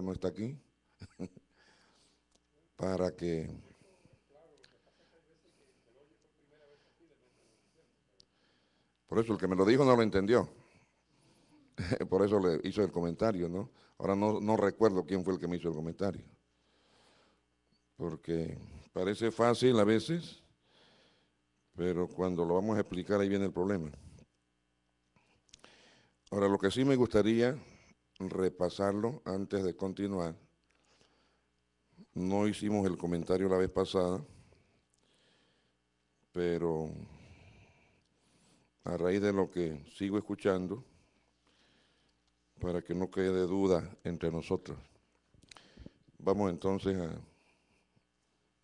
no está aquí, para que... Por eso el que me lo dijo no lo entendió. Por eso le hizo el comentario, ¿no? Ahora no, no recuerdo quién fue el que me hizo el comentario. Porque parece fácil a veces, pero cuando lo vamos a explicar ahí viene el problema. Ahora, lo que sí me gustaría repasarlo antes de continuar. No hicimos el comentario la vez pasada, pero a raíz de lo que sigo escuchando, para que no quede duda entre nosotros. Vamos entonces a...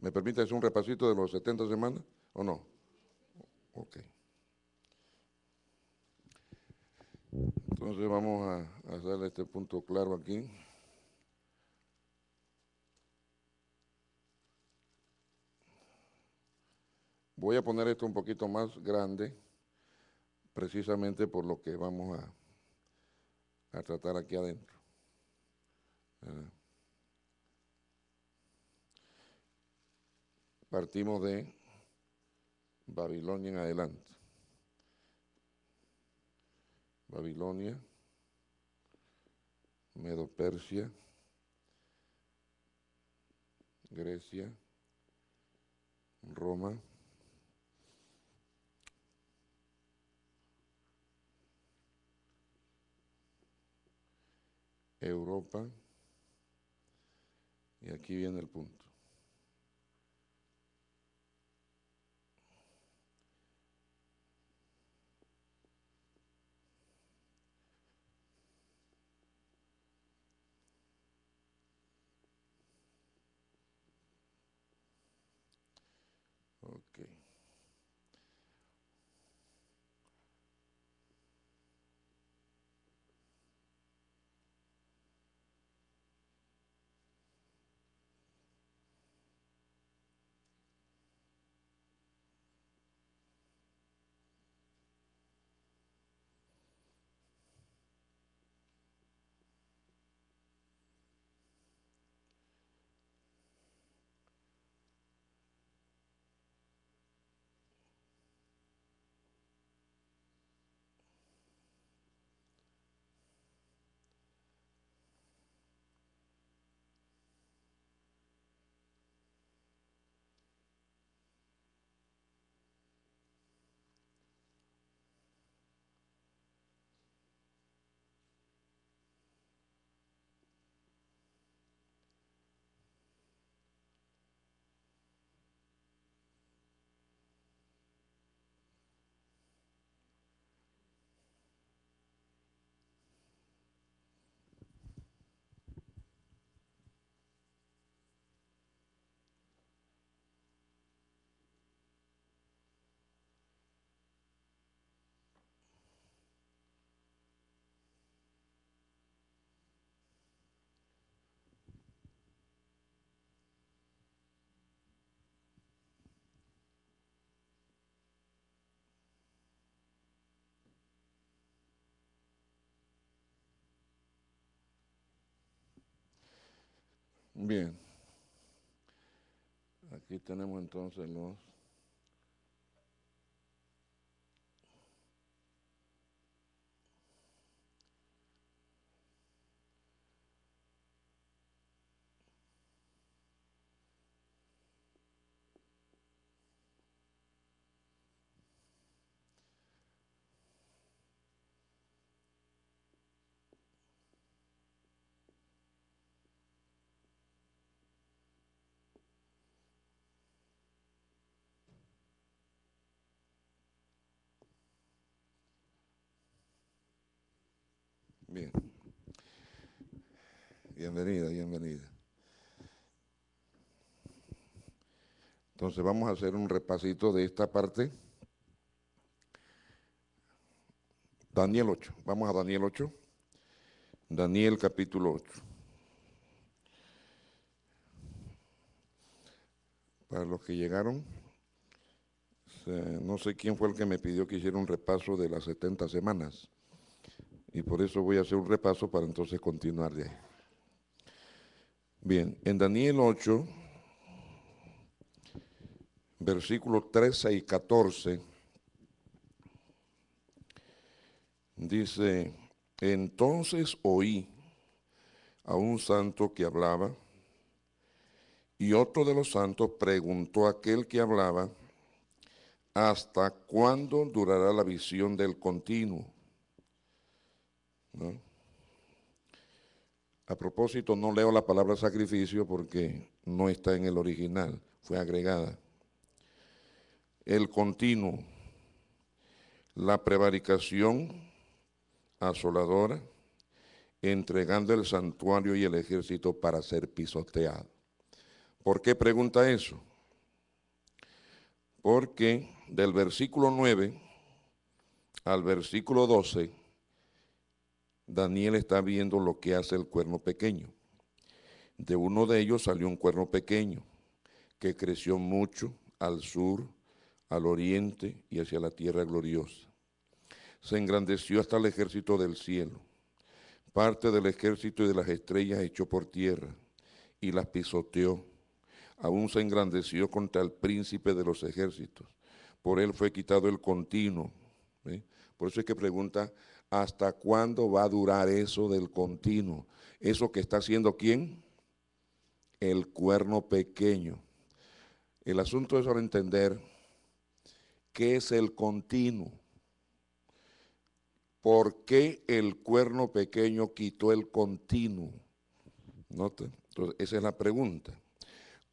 ¿Me permite hacer un repasito de los 70 semanas o no? Ok. Entonces vamos a, hacerle este punto claro aquí. Voy a poner esto un poquito más grande, precisamente por lo que vamos a tratar aquí adentro. Eh, partimos de Babilonia en adelante. Babilonia, Medo-Persia, Grecia, Roma, Europa, y aquí viene el punto. Bien. Aquí tenemos entonces los bienvenida, bienvenida. Entonces vamos a hacer un repasito de esta parte. Daniel 8, vamos a Daniel 8. Daniel capítulo 8. Para los que llegaron, no sé quién fue el que me pidió que hiciera un repaso de las 70 semanas. Y por eso voy a hacer un repaso para entonces continuar de ahí. Bien, en Daniel 8, versículos 13 y 14, dice, entonces oí a un santo que hablaba, y otro de los santos preguntó a aquel que hablaba, ¿hasta cuándo durará la visión del continuo? ¿No? A propósito, no leo la palabra sacrificio porque no está en el original, fue agregada. El continuo, la prevaricación asoladora, entregando el santuario y el ejército para ser pisoteado. ¿Por qué pregunta eso? Porque del versículo 9 al versículo 12, Daniel está viendo lo que hace el cuerno pequeño. De uno de ellos salió un cuerno pequeño que creció mucho al sur, al oriente y hacia la tierra gloriosa. Se engrandeció hasta el ejército del cielo. Parte del ejército y de las estrellas echó por tierra y las pisoteó. Aún se engrandeció contra el príncipe de los ejércitos. Por él fue quitado el continuo. ¿eh? Por eso es que pregunta ¿Hasta cuándo va a durar eso del continuo? Eso que está haciendo quién? El cuerno pequeño. El asunto es ahora entender qué es el continuo. ¿Por qué el cuerno pequeño quitó el continuo? ¿Nota? Entonces, esa es la pregunta.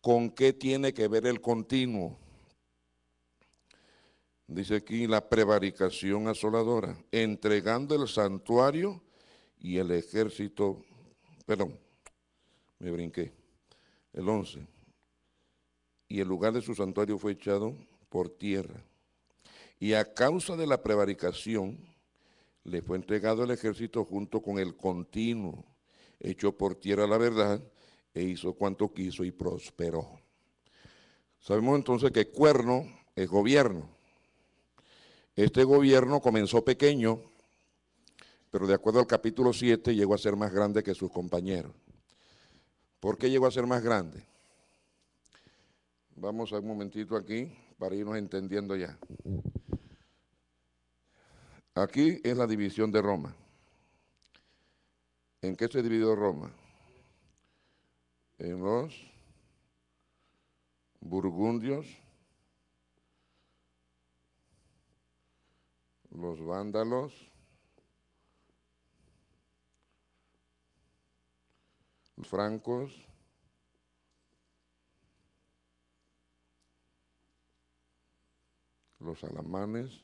¿Con qué tiene que ver el continuo? dice aquí, la prevaricación asoladora, entregando el santuario y el ejército, perdón, me brinqué, el 11, y el lugar de su santuario fue echado por tierra. Y a causa de la prevaricación, le fue entregado el ejército junto con el continuo, echó por tierra la verdad e hizo cuanto quiso y prosperó. Sabemos entonces que cuerno es gobierno. Este gobierno comenzó pequeño, pero de acuerdo al capítulo 7 llegó a ser más grande que sus compañeros. ¿Por qué llegó a ser más grande? Vamos a un momentito aquí para irnos entendiendo ya. Aquí es la división de Roma. ¿En qué se dividió Roma? En los burgundios los vándalos, los francos, los alamanes,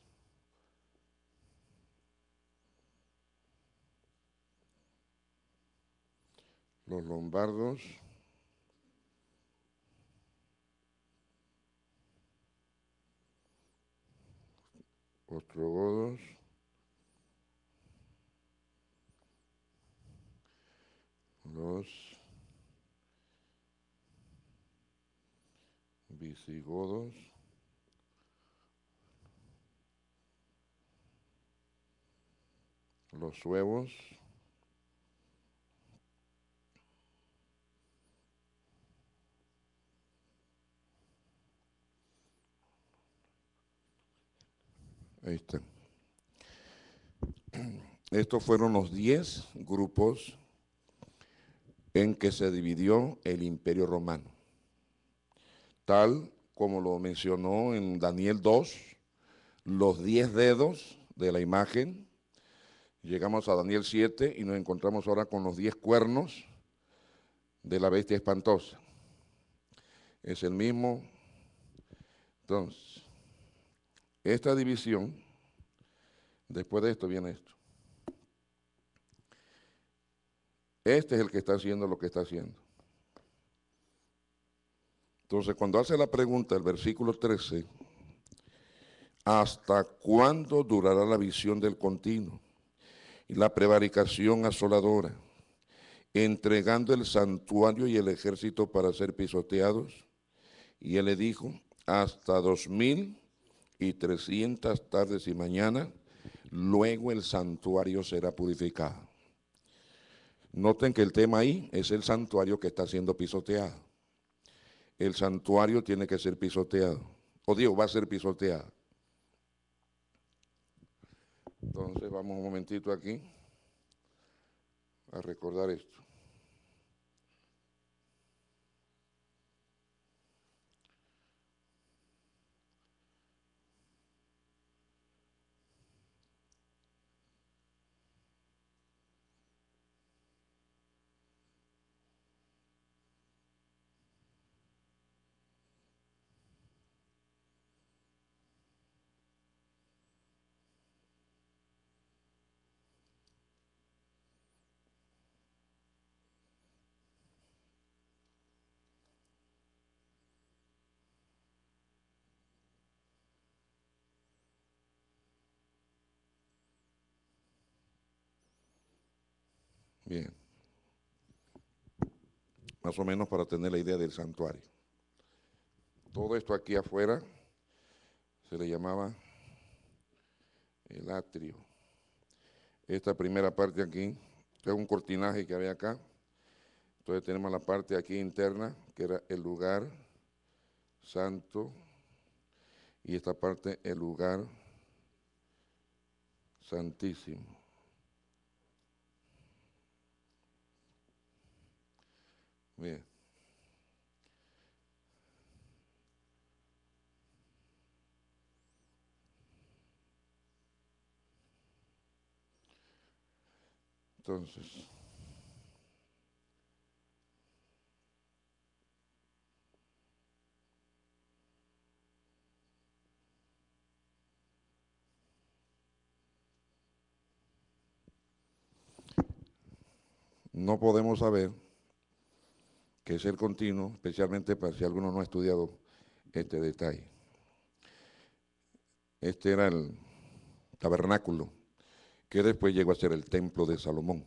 los lombardos, godos, los visigodos, los huevos, Este. Estos fueron los diez grupos en que se dividió el imperio romano. Tal como lo mencionó en Daniel 2, los diez dedos de la imagen. Llegamos a Daniel 7 y nos encontramos ahora con los diez cuernos de la bestia espantosa. Es el mismo. Entonces, esta división, después de esto viene esto. Este es el que está haciendo lo que está haciendo. Entonces, cuando hace la pregunta, el versículo 13, ¿hasta cuándo durará la visión del continuo y la prevaricación asoladora, entregando el santuario y el ejército para ser pisoteados? Y él le dijo, hasta 2000 y 300 tardes y mañanas, luego el santuario será purificado. Noten que el tema ahí es el santuario que está siendo pisoteado. El santuario tiene que ser pisoteado. O Dios va a ser pisoteado. Entonces vamos un momentito aquí a recordar esto. Bien. Más o menos para tener la idea del santuario. Todo esto aquí afuera se le llamaba el atrio. Esta primera parte aquí este es un cortinaje que había acá. Entonces tenemos la parte aquí interna, que era el lugar santo, y esta parte el lugar santísimo. Entonces, no podemos saber que es el continuo, especialmente para si alguno no ha estudiado este detalle. Este era el tabernáculo, que después llegó a ser el templo de Salomón.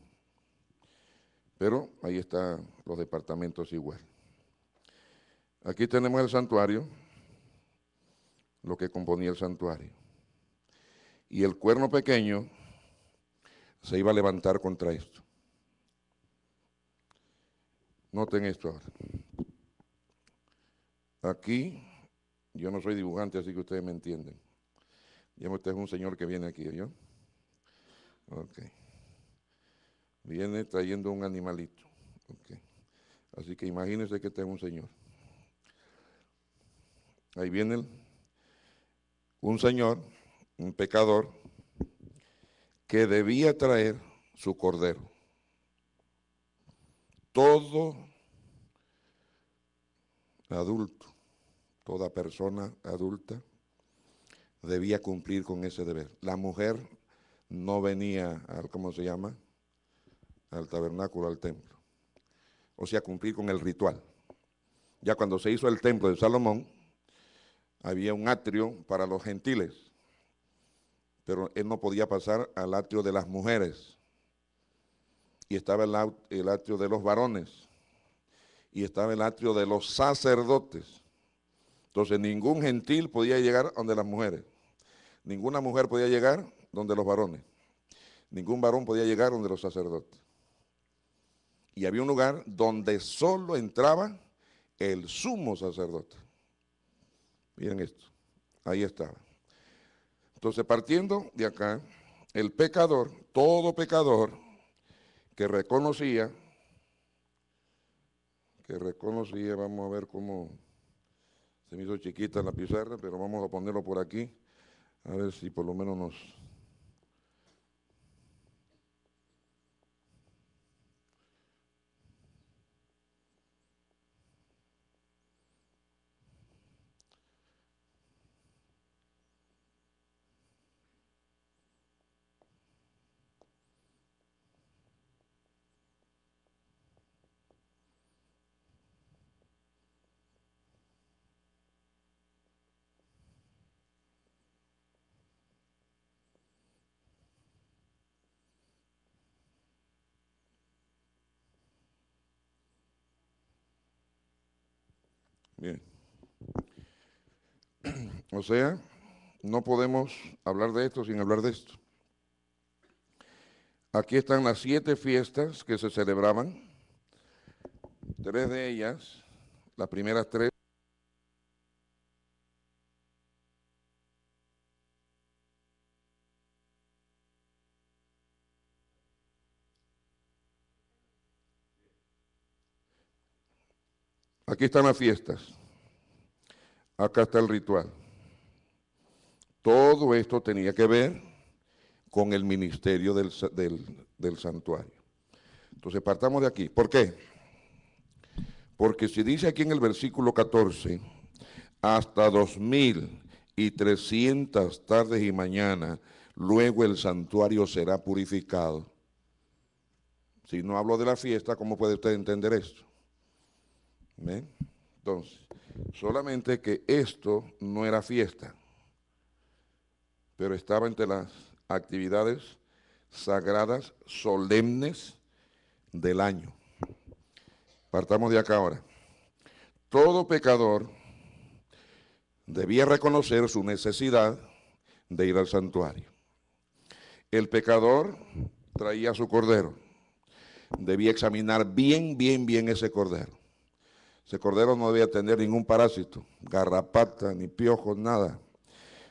Pero ahí están los departamentos igual. Aquí tenemos el santuario, lo que componía el santuario. Y el cuerno pequeño se iba a levantar contra esto. Noten esto ahora. Aquí, yo no soy dibujante, así que ustedes me entienden. este es un señor que viene aquí, ¿yo? Viene trayendo un animalito. Así que imagínense que este es un señor. Ahí viene un señor, un pecador, que debía traer su cordero todo adulto, toda persona adulta debía cumplir con ese deber. La mujer no venía al, ¿cómo se llama? Al tabernáculo, al templo. O sea, cumplir con el ritual. Ya cuando se hizo el templo de Salomón, había un atrio para los gentiles, pero él no podía pasar al atrio de las mujeres y estaba el, atrio de los varones, y estaba el atrio de los sacerdotes. Entonces ningún gentil podía llegar donde las mujeres, ninguna mujer podía llegar donde los varones, ningún varón podía llegar donde los sacerdotes. Y había un lugar donde solo entraba el sumo sacerdote. Miren esto, ahí estaba. Entonces partiendo de acá, el pecador, todo pecador, que reconocía, que reconocía, vamos a ver cómo se me hizo chiquita la pizarra, pero vamos a ponerlo por aquí, a ver si por lo menos nos, O sea, no podemos hablar de esto sin hablar de esto. Aquí están las siete fiestas que se celebraban. Tres de ellas, las primeras tres, Aquí están las fiestas. Acá está el ritual. Todo esto tenía que ver con el ministerio del, santuario. Entonces partamos de aquí. ¿Por qué? Porque si dice aquí en el versículo 14, hasta dos mil y trescientas tardes y mañana, luego el santuario será purificado. Si no hablo de la fiesta, ¿cómo puede usted entender esto? Entonces, solamente que esto no era fiesta pero estaba entre las actividades sagradas solemnes del año. Partamos de acá ahora. Todo pecador debía reconocer su necesidad de ir al santuario. El pecador traía su cordero. Debía examinar bien, bien, bien ese cordero. Ese cordero no debía tener ningún parásito, garrapata, ni piojo, nada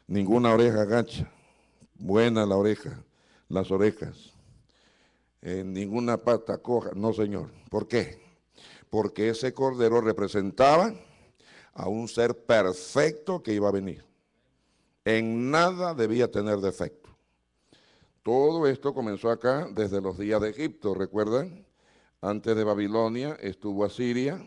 ninguna oreja gacha, buena la oreja, las orejas, en eh, ninguna pata coja, no señor. ¿Por qué? Porque ese cordero representaba a un ser perfecto que iba a venir. En nada debía tener defecto. Todo esto comenzó acá desde los días de Egipto, ¿recuerdan? Antes de Babilonia estuvo Asiria,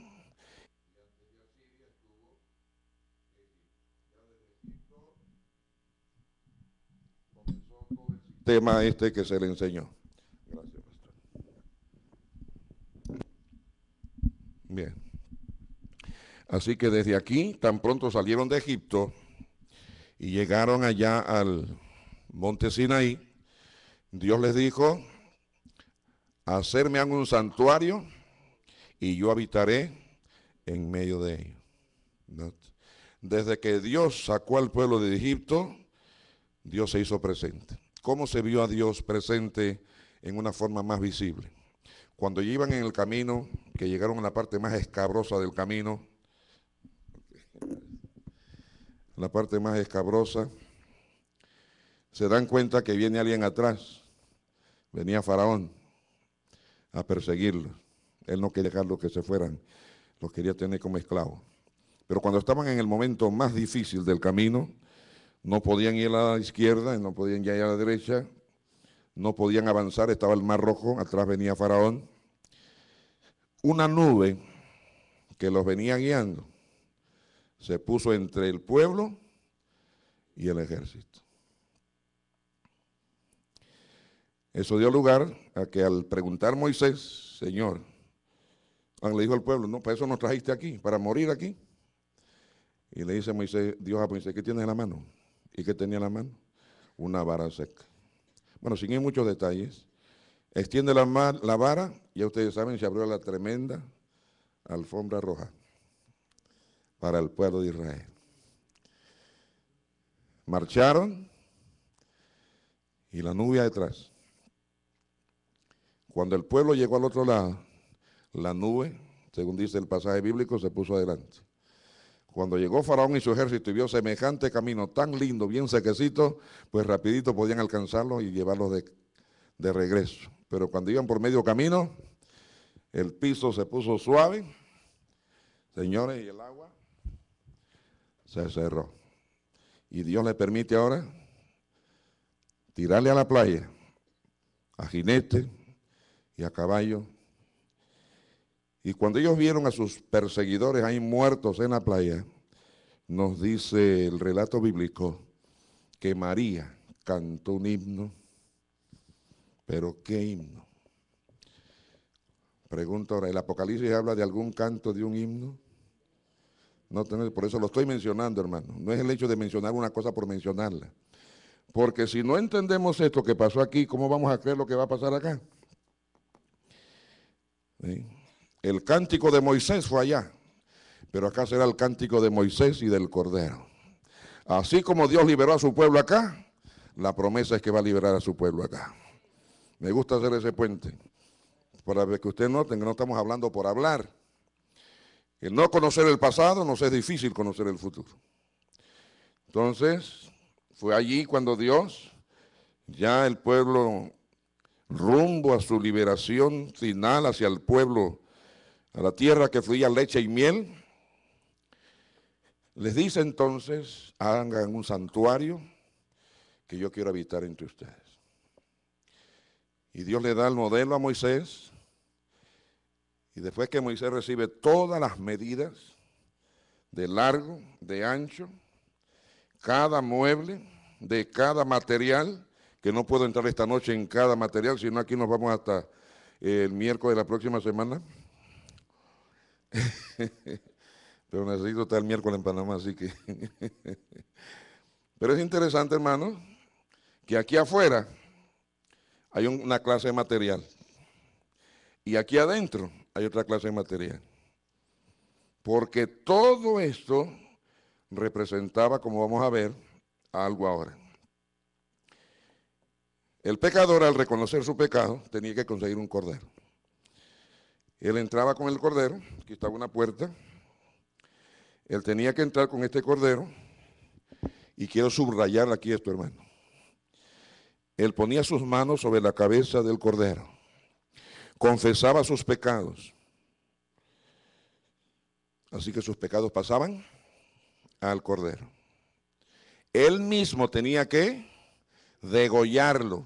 tema este que se le enseñó. Bien. Así que desde aquí, tan pronto salieron de Egipto y llegaron allá al monte Sinaí, Dios les dijo, hacerme un santuario y yo habitaré en medio de ellos. Desde que Dios sacó al pueblo de Egipto, Dios se hizo presente cómo se vio a Dios presente en una forma más visible. Cuando iban en el camino, que llegaron a la parte más escabrosa del camino, la parte más escabrosa, se dan cuenta que viene alguien atrás. Venía Faraón a perseguirlo Él no quería dejarlos que se fueran, los quería tener como esclavos. Pero cuando estaban en el momento más difícil del camino, no podían ir a la izquierda, no podían ir a la derecha, no podían avanzar, estaba el mar rojo, atrás venía Faraón. Una nube que los venía guiando se puso entre el pueblo y el ejército. Eso dio lugar a que al preguntar Moisés, Señor, ah, le dijo al pueblo, no, para pues eso nos trajiste aquí, para morir aquí. Y le dice Moisés, Dios a Moisés, ¿qué tienes en la mano? ¿Y qué tenía en la mano? Una vara seca. Bueno, sin ir muchos detalles, extiende la, la vara, ya ustedes saben, se abrió la tremenda alfombra roja para el pueblo de Israel. Marcharon y la nube detrás. Cuando el pueblo llegó al otro lado, la nube, según dice el pasaje bíblico, se puso adelante. Cuando llegó Faraón y su ejército y vio semejante camino tan lindo, bien sequecito, pues rapidito podían alcanzarlo y llevarlo de, regreso. Pero cuando iban por medio camino, el piso se puso suave, señores, y el agua se cerró. Y Dios le permite ahora tirarle a la playa, a jinete y a caballo y cuando ellos vieron a sus perseguidores ahí muertos en la playa, nos dice el relato bíblico que María cantó un himno, pero ¿qué himno? Pregunto ahora, ¿el Apocalipsis habla de algún canto de un himno? No por eso lo estoy mencionando, hermano. No es el hecho de mencionar una cosa por mencionarla. Porque si no entendemos esto que pasó aquí, ¿cómo vamos a creer lo que va a pasar acá? El cántico de Moisés fue allá, pero acá será el cántico de Moisés y del Cordero. Así como Dios liberó a su pueblo acá, la promesa es que va a liberar a su pueblo acá. Me gusta hacer ese puente, para que usted noten que no estamos hablando por hablar. El no conocer el pasado nos es difícil conocer el futuro. Entonces, fue allí cuando Dios, ya el pueblo rumbo a su liberación final hacia el pueblo a la tierra que fluía leche y miel. Les dice entonces, hagan un santuario que yo quiero habitar entre ustedes. Y Dios le da el modelo a Moisés. Y después que Moisés recibe todas las medidas de largo, de ancho, cada mueble, de cada material, que no puedo entrar esta noche en cada material, sino aquí nos vamos hasta el miércoles de la próxima semana. Pero necesito estar el miércoles en Panamá, así que... Pero es interesante, hermano, que aquí afuera hay una clase de material. Y aquí adentro hay otra clase de material. Porque todo esto representaba, como vamos a ver, algo ahora. El pecador al reconocer su pecado tenía que conseguir un cordero. Él entraba con el cordero, aquí estaba una puerta. Él tenía que entrar con este cordero. Y quiero subrayar aquí esto, hermano. Él ponía sus manos sobre la cabeza del cordero. Confesaba sus pecados. Así que sus pecados pasaban al cordero. Él mismo tenía que degollarlo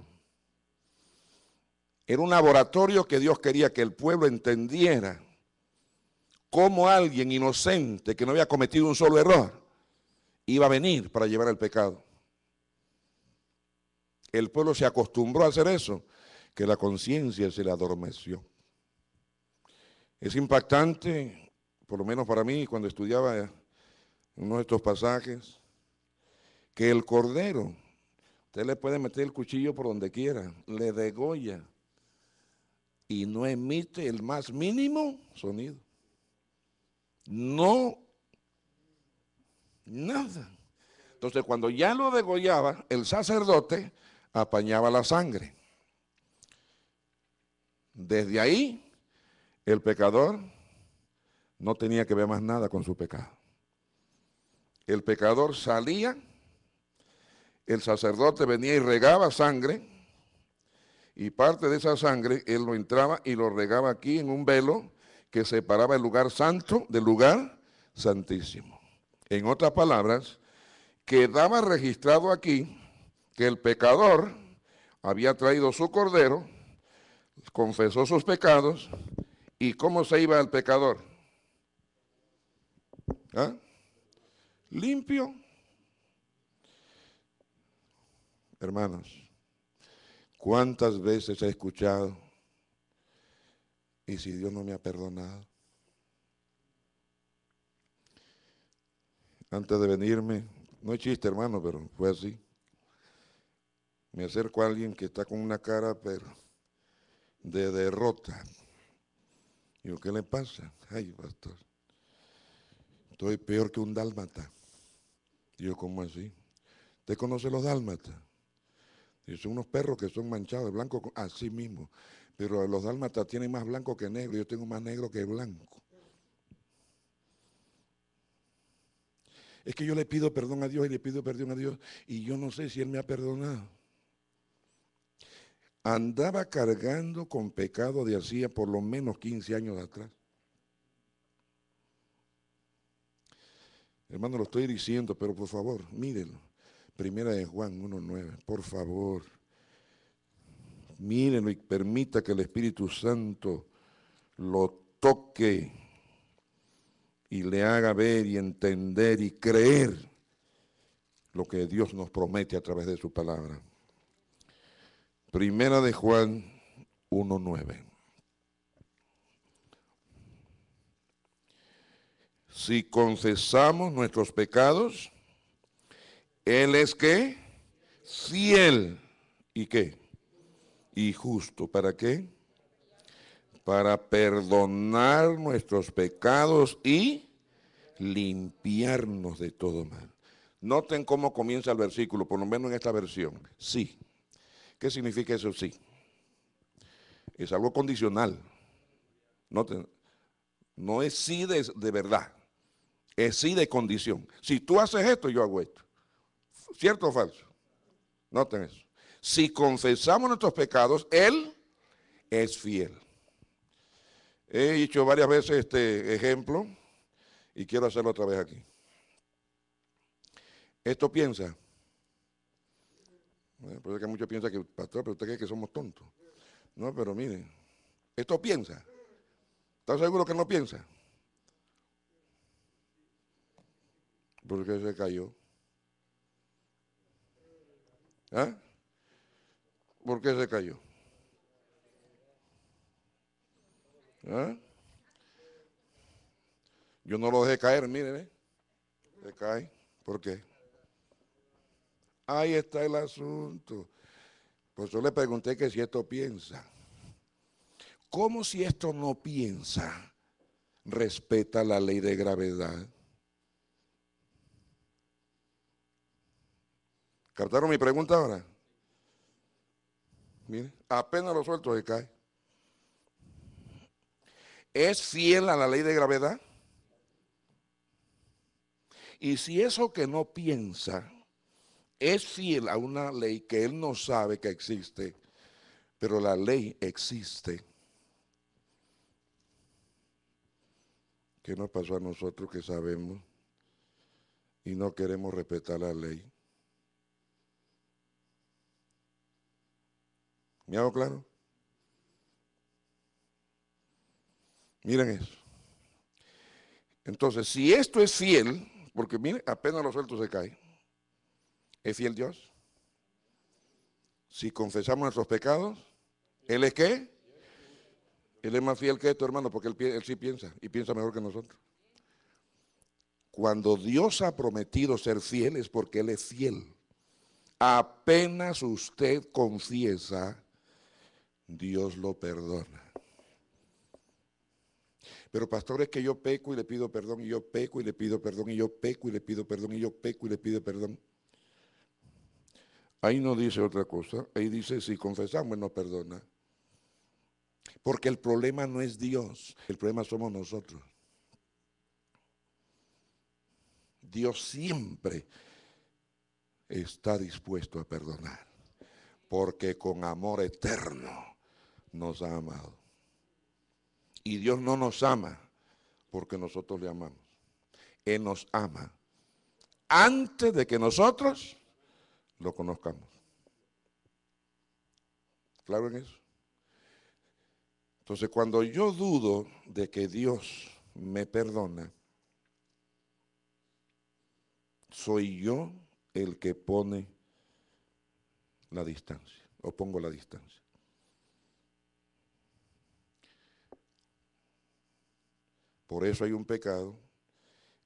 era un laboratorio que Dios quería que el pueblo entendiera cómo alguien inocente que no había cometido un solo error iba a venir para llevar el pecado. El pueblo se acostumbró a hacer eso, que la conciencia se le adormeció. Es impactante, por lo menos para mí, cuando estudiaba uno de estos pasajes, que el cordero, usted le puede meter el cuchillo por donde quiera, le degolla y no emite el más mínimo sonido. No, nada. Entonces cuando ya lo degollaba, el sacerdote apañaba la sangre. Desde ahí, el pecador no tenía que ver más nada con su pecado. El pecador salía, el sacerdote venía y regaba sangre, y parte de esa sangre él lo entraba y lo regaba aquí en un velo que separaba el lugar santo del lugar santísimo. En otras palabras, quedaba registrado aquí que el pecador había traído su cordero, confesó sus pecados y cómo se iba el pecador. ¿Ah? Limpio. Hermanos, ¿Cuántas veces he escuchado? ¿Y si Dios no me ha perdonado? Antes de venirme, no es chiste hermano, pero fue así. Me acerco a alguien que está con una cara, pero de derrota. yo ¿qué le pasa? Ay, pastor, estoy peor que un dálmata. yo ¿cómo así? ¿Usted conoce los dálmata y son unos perros que son manchados blancos blanco, así mismo. Pero los dálmatas tienen más blanco que negro, yo tengo más negro que blanco. Es que yo le pido perdón a Dios y le pido perdón a Dios y yo no sé si Él me ha perdonado. Andaba cargando con pecado de hacía por lo menos 15 años atrás. Hermano, lo estoy diciendo, pero por favor, mírenlo. Primera de Juan 1.9, por favor. Mírenlo y permita que el Espíritu Santo lo toque y le haga ver y entender y creer lo que Dios nos promete a través de su palabra. Primera de Juan 1.9. Si confesamos nuestros pecados, él es que Fiel. ¿Y qué? Y justo. ¿Para qué? Para perdonar nuestros pecados y limpiarnos de todo mal. Noten cómo comienza el versículo, por lo menos en esta versión. Sí. ¿Qué significa eso sí? Es algo condicional. Noten, no es sí de, de verdad, es sí de condición. Si tú haces esto, yo hago esto. ¿Cierto o falso? Noten eso. Si confesamos nuestros pecados, Él es fiel. He dicho varias veces este ejemplo y quiero hacerlo otra vez aquí. Esto piensa. Eh, que muchos piensan que, pastor, pero usted cree que somos tontos. No, pero miren, esto piensa. ¿está seguro que no piensa? Porque se cayó. ¿Eh? ¿Por qué se cayó? ¿Ah? Yo no lo dejé caer, miren, ¿eh? se cae. ¿Por qué? Ahí está el asunto. por yo le pregunté que si esto piensa. ¿Cómo si esto no piensa? Respeta la ley de gravedad. ¿Captaron mi pregunta ahora? Mire, apenas lo suelto se cae. ¿Es fiel a la ley de gravedad? Y si eso que no piensa es fiel a una ley que él no sabe que existe, pero la ley existe, ¿qué nos pasó a nosotros que sabemos y no queremos respetar la ley? ¿Me hago claro? Miren eso. Entonces, si esto es fiel, porque miren, apenas los sueltos se caen, ¿es fiel Dios? Si confesamos nuestros pecados, ¿Él es qué? Él es más fiel que esto hermano, porque él sí piensa y piensa mejor que nosotros. Cuando Dios ha prometido ser fiel es porque Él es fiel. Apenas usted confiesa Dios lo perdona. Pero pastor, es que yo peco y le pido perdón, y yo peco y le pido perdón, y yo peco y le pido perdón, y yo peco y le pido perdón. Ahí no dice otra cosa, ahí dice si confesamos nos perdona. Porque el problema no es Dios, el problema somos nosotros. Dios siempre está dispuesto a perdonar, porque con amor eterno nos ha amado. Y Dios no nos ama porque nosotros le amamos. Él nos ama antes de que nosotros lo conozcamos. ¿Claro en eso? Entonces cuando yo dudo de que Dios me perdona, soy yo el que pone la distancia, o pongo la distancia. Por eso hay un pecado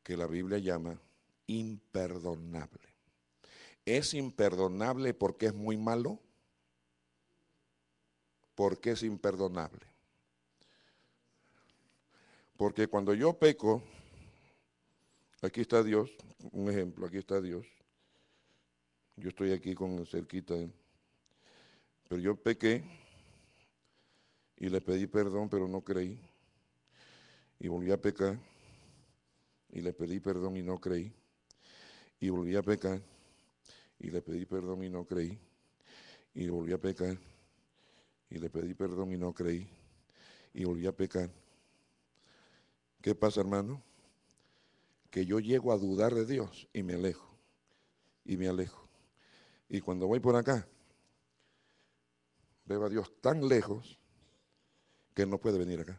que la Biblia llama imperdonable. ¿Es imperdonable porque es muy malo? Porque es imperdonable? Porque cuando yo peco, aquí está Dios, un ejemplo, aquí está Dios. Yo estoy aquí con cerquita, ¿eh? pero yo pequé y le pedí perdón, pero no creí y volví a pecar y le pedí perdón y no creí. Y volví a pecar y le pedí perdón y no creí. Y volví a pecar y le pedí perdón y no creí. Y volví a pecar. ¿Qué pasa, hermano? Que yo llego a dudar de Dios y me alejo. Y me alejo. Y cuando voy por acá, veo a Dios tan lejos que no puede venir acá.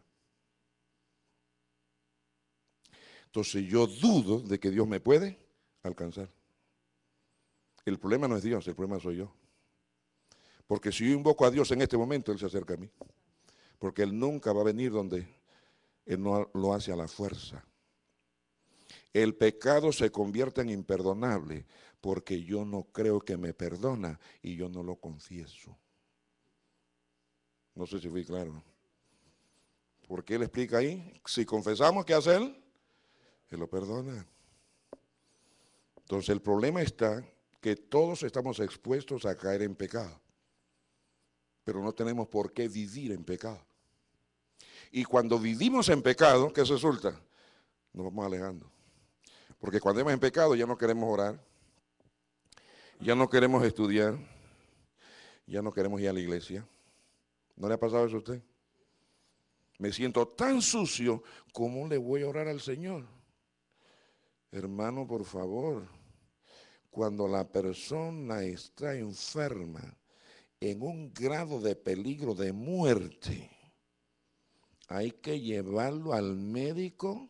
Entonces yo dudo de que Dios me puede alcanzar. El problema no es Dios, el problema soy yo. Porque si yo invoco a Dios en este momento, Él se acerca a mí. Porque Él nunca va a venir donde Él no lo hace a la fuerza. El pecado se convierte en imperdonable porque yo no creo que me perdona y yo no lo confieso. No sé si fui claro. Porque Él explica ahí, si confesamos, ¿qué hace Él? Él lo perdona. Entonces el problema está que todos estamos expuestos a caer en pecado, pero no tenemos por qué vivir en pecado. Y cuando vivimos en pecado, ¿qué resulta? Nos vamos alejando. Porque cuando hemos en pecado ya no queremos orar, ya no queremos estudiar, ya no queremos ir a la iglesia. ¿No le ha pasado eso a usted? Me siento tan sucio, ¿cómo le voy a orar al Señor? Hermano, por favor, cuando la persona está enferma en un grado de peligro de muerte, hay que llevarlo al médico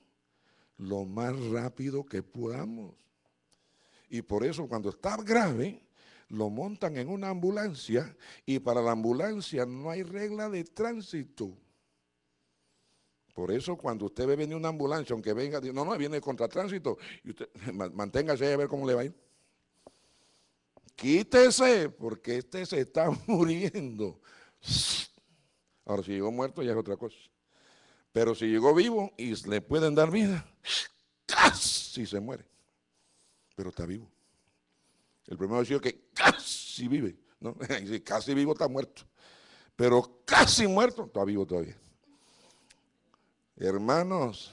lo más rápido que podamos. Y por eso cuando está grave, lo montan en una ambulancia y para la ambulancia no hay regla de tránsito. Por eso cuando usted ve venir una ambulancia, aunque venga, no, no, viene contra tránsito, y usted manténgase a ver cómo le va a ir. Quítese, porque este se está muriendo. Ahora, si llegó muerto ya es otra cosa. Pero si llegó vivo y le pueden dar vida, casi se muere. Pero está vivo. El primero decía que casi vive. casi vivo está muerto. Pero casi muerto está vivo todavía. Hermanos,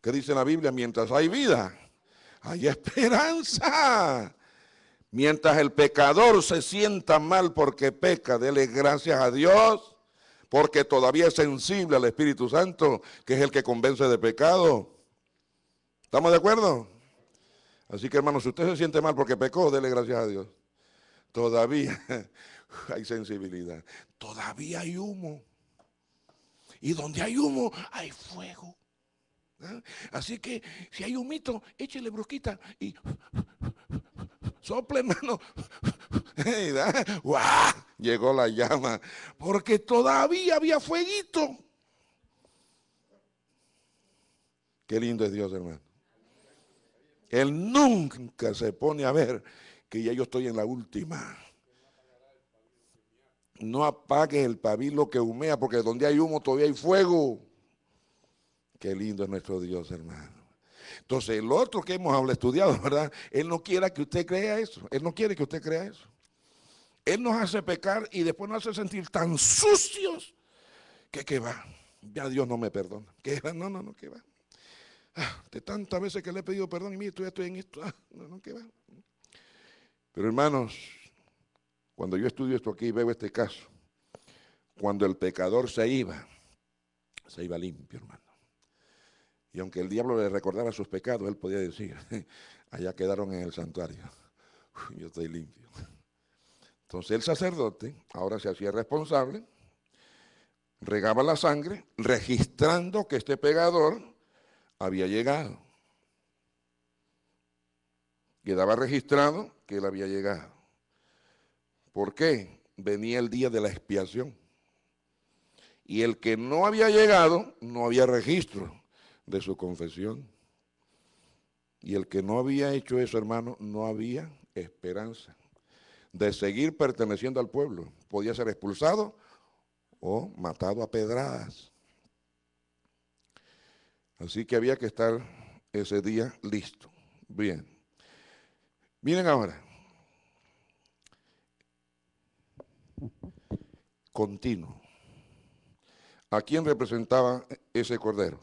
¿qué dice la Biblia? Mientras hay vida, hay esperanza. Mientras el pecador se sienta mal porque peca, dele gracias a Dios, porque todavía es sensible al Espíritu Santo, que es el que convence de pecado. ¿Estamos de acuerdo? Así que hermanos, si usted se siente mal porque pecó, dele gracias a Dios. Todavía hay sensibilidad, todavía hay humo. Y donde hay humo, hay fuego. ¿Ah? Así que si hay humito, échele brusquita y sople, hermano. Llegó la llama, porque todavía había fueguito. Qué lindo es Dios, hermano. Él nunca se pone a ver que ya yo estoy en la última no apagues el pabilo que humea, porque donde hay humo todavía hay fuego. Qué lindo es nuestro Dios, hermano. Entonces, el otro que hemos hablado, estudiado, ¿verdad? Él no quiere que usted crea eso. Él no quiere que usted crea eso. Él nos hace pecar y después nos hace sentir tan sucios que que va. Ya Dios no me perdona. Que va, no, no, no, que va. Ah, de tantas veces que le he pedido perdón y mire, estoy, estoy en esto. Ah, no, no, que va. Pero hermanos, cuando yo estudio esto aquí veo este caso, cuando el pecador se iba, se iba limpio, hermano. Y aunque el diablo le recordara sus pecados, él podía decir, allá quedaron en el santuario, yo estoy limpio. Entonces el sacerdote ahora se hacía responsable, regaba la sangre, registrando que este pecador había llegado. Quedaba registrado que él había llegado. ¿Por qué? Venía el día de la expiación. Y el que no había llegado, no había registro de su confesión. Y el que no había hecho eso, hermano, no había esperanza de seguir perteneciendo al pueblo. Podía ser expulsado o matado a pedradas. Así que había que estar ese día listo. Bien. Miren ahora, continuo. ¿A quién representaba ese cordero?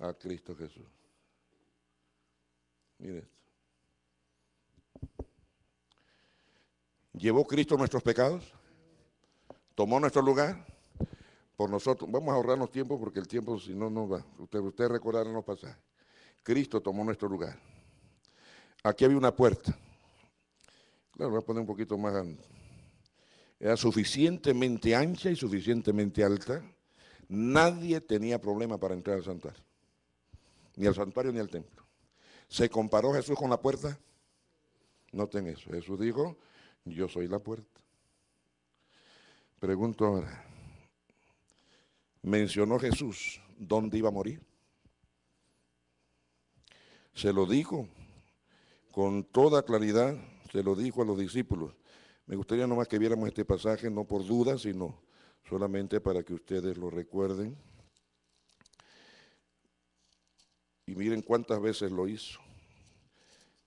A Cristo Jesús. Mire esto. ¿Llevó Cristo nuestros pecados? ¿Tomó nuestro lugar? Por nosotros, vamos a ahorrarnos tiempo porque el tiempo si no no va. Ustedes usted recordarán los pasajes. Cristo tomó nuestro lugar. Aquí había una puerta. Claro, voy a poner un poquito más era suficientemente ancha y suficientemente alta. Nadie tenía problema para entrar al santuario, ni al santuario ni al templo. ¿Se comparó Jesús con la puerta? Noten eso. Jesús dijo, yo soy la puerta. Pregunto ahora, ¿mencionó Jesús dónde iba a morir? Se lo dijo con toda claridad, se lo dijo a los discípulos me gustaría nomás que viéramos este pasaje, no por duda, sino solamente para que ustedes lo recuerden. Y miren cuántas veces lo hizo.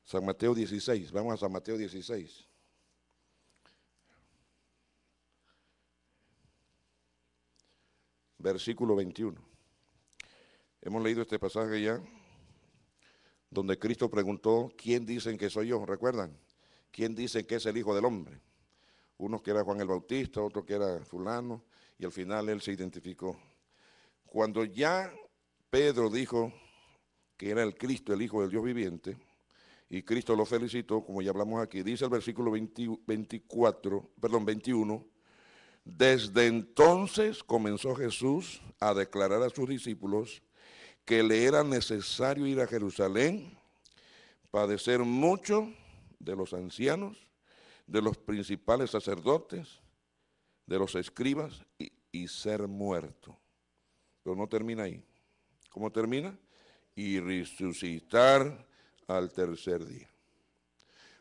San Mateo 16, vamos a San Mateo 16. Versículo 21. Hemos leído este pasaje ya, donde Cristo preguntó, ¿quién dicen que soy yo? ¿Recuerdan? ¿Quién dicen que es el Hijo del Hombre? uno que era Juan el Bautista, otro que era fulano, y al final él se identificó. Cuando ya Pedro dijo que era el Cristo, el Hijo del Dios viviente, y Cristo lo felicitó, como ya hablamos aquí, dice el versículo 24, perdón, 21, desde entonces comenzó Jesús a declarar a sus discípulos que le era necesario ir a Jerusalén, padecer mucho de los ancianos, de los principales sacerdotes, de los escribas y, ser muerto. Pero no termina ahí. ¿Cómo termina? Y resucitar al tercer día.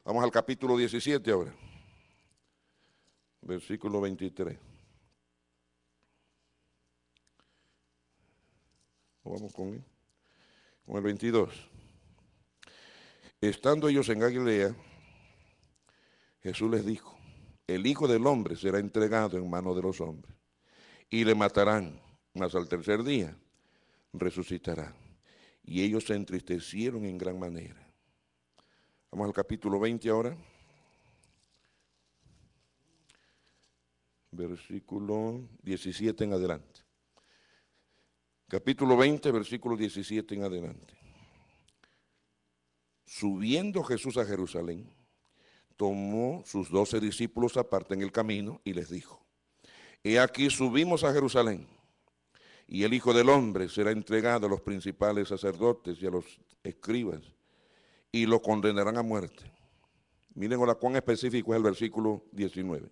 Vamos al capítulo 17 ahora. Versículo 23. Vamos con Con el 22. Estando ellos en Galilea, Jesús les dijo, el Hijo del Hombre será entregado en manos de los hombres y le matarán, mas al tercer día resucitará. Y ellos se entristecieron en gran manera. Vamos al capítulo 20 ahora. Versículo 17 en adelante. Capítulo 20, versículo 17 en adelante. Subiendo Jesús a Jerusalén, tomó sus doce discípulos aparte en el camino y les dijo, He aquí subimos a Jerusalén, y el Hijo del Hombre será entregado a los principales sacerdotes y a los escribas, y lo condenarán a muerte. Miren ahora cuán específico es el versículo 19.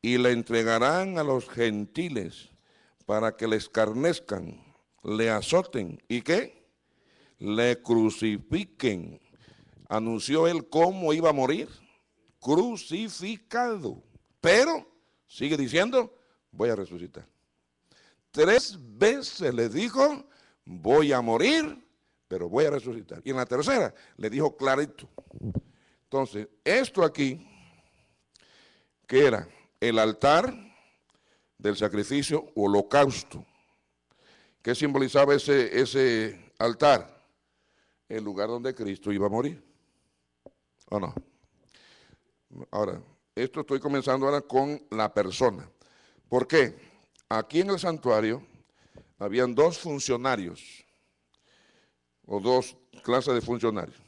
Y le entregarán a los gentiles para que le escarnezcan, le azoten y que le crucifiquen. Anunció él cómo iba a morir crucificado. Pero, sigue diciendo, voy a resucitar. Tres veces le dijo, voy a morir, pero voy a resucitar. Y en la tercera le dijo clarito. Entonces, esto aquí, que era el altar del sacrificio holocausto, que simbolizaba ese, ese altar, el lugar donde Cristo iba a morir. ¿O no? Ahora, esto estoy comenzando ahora con la persona. ¿Por qué? Aquí en el santuario habían dos funcionarios o dos clases de funcionarios.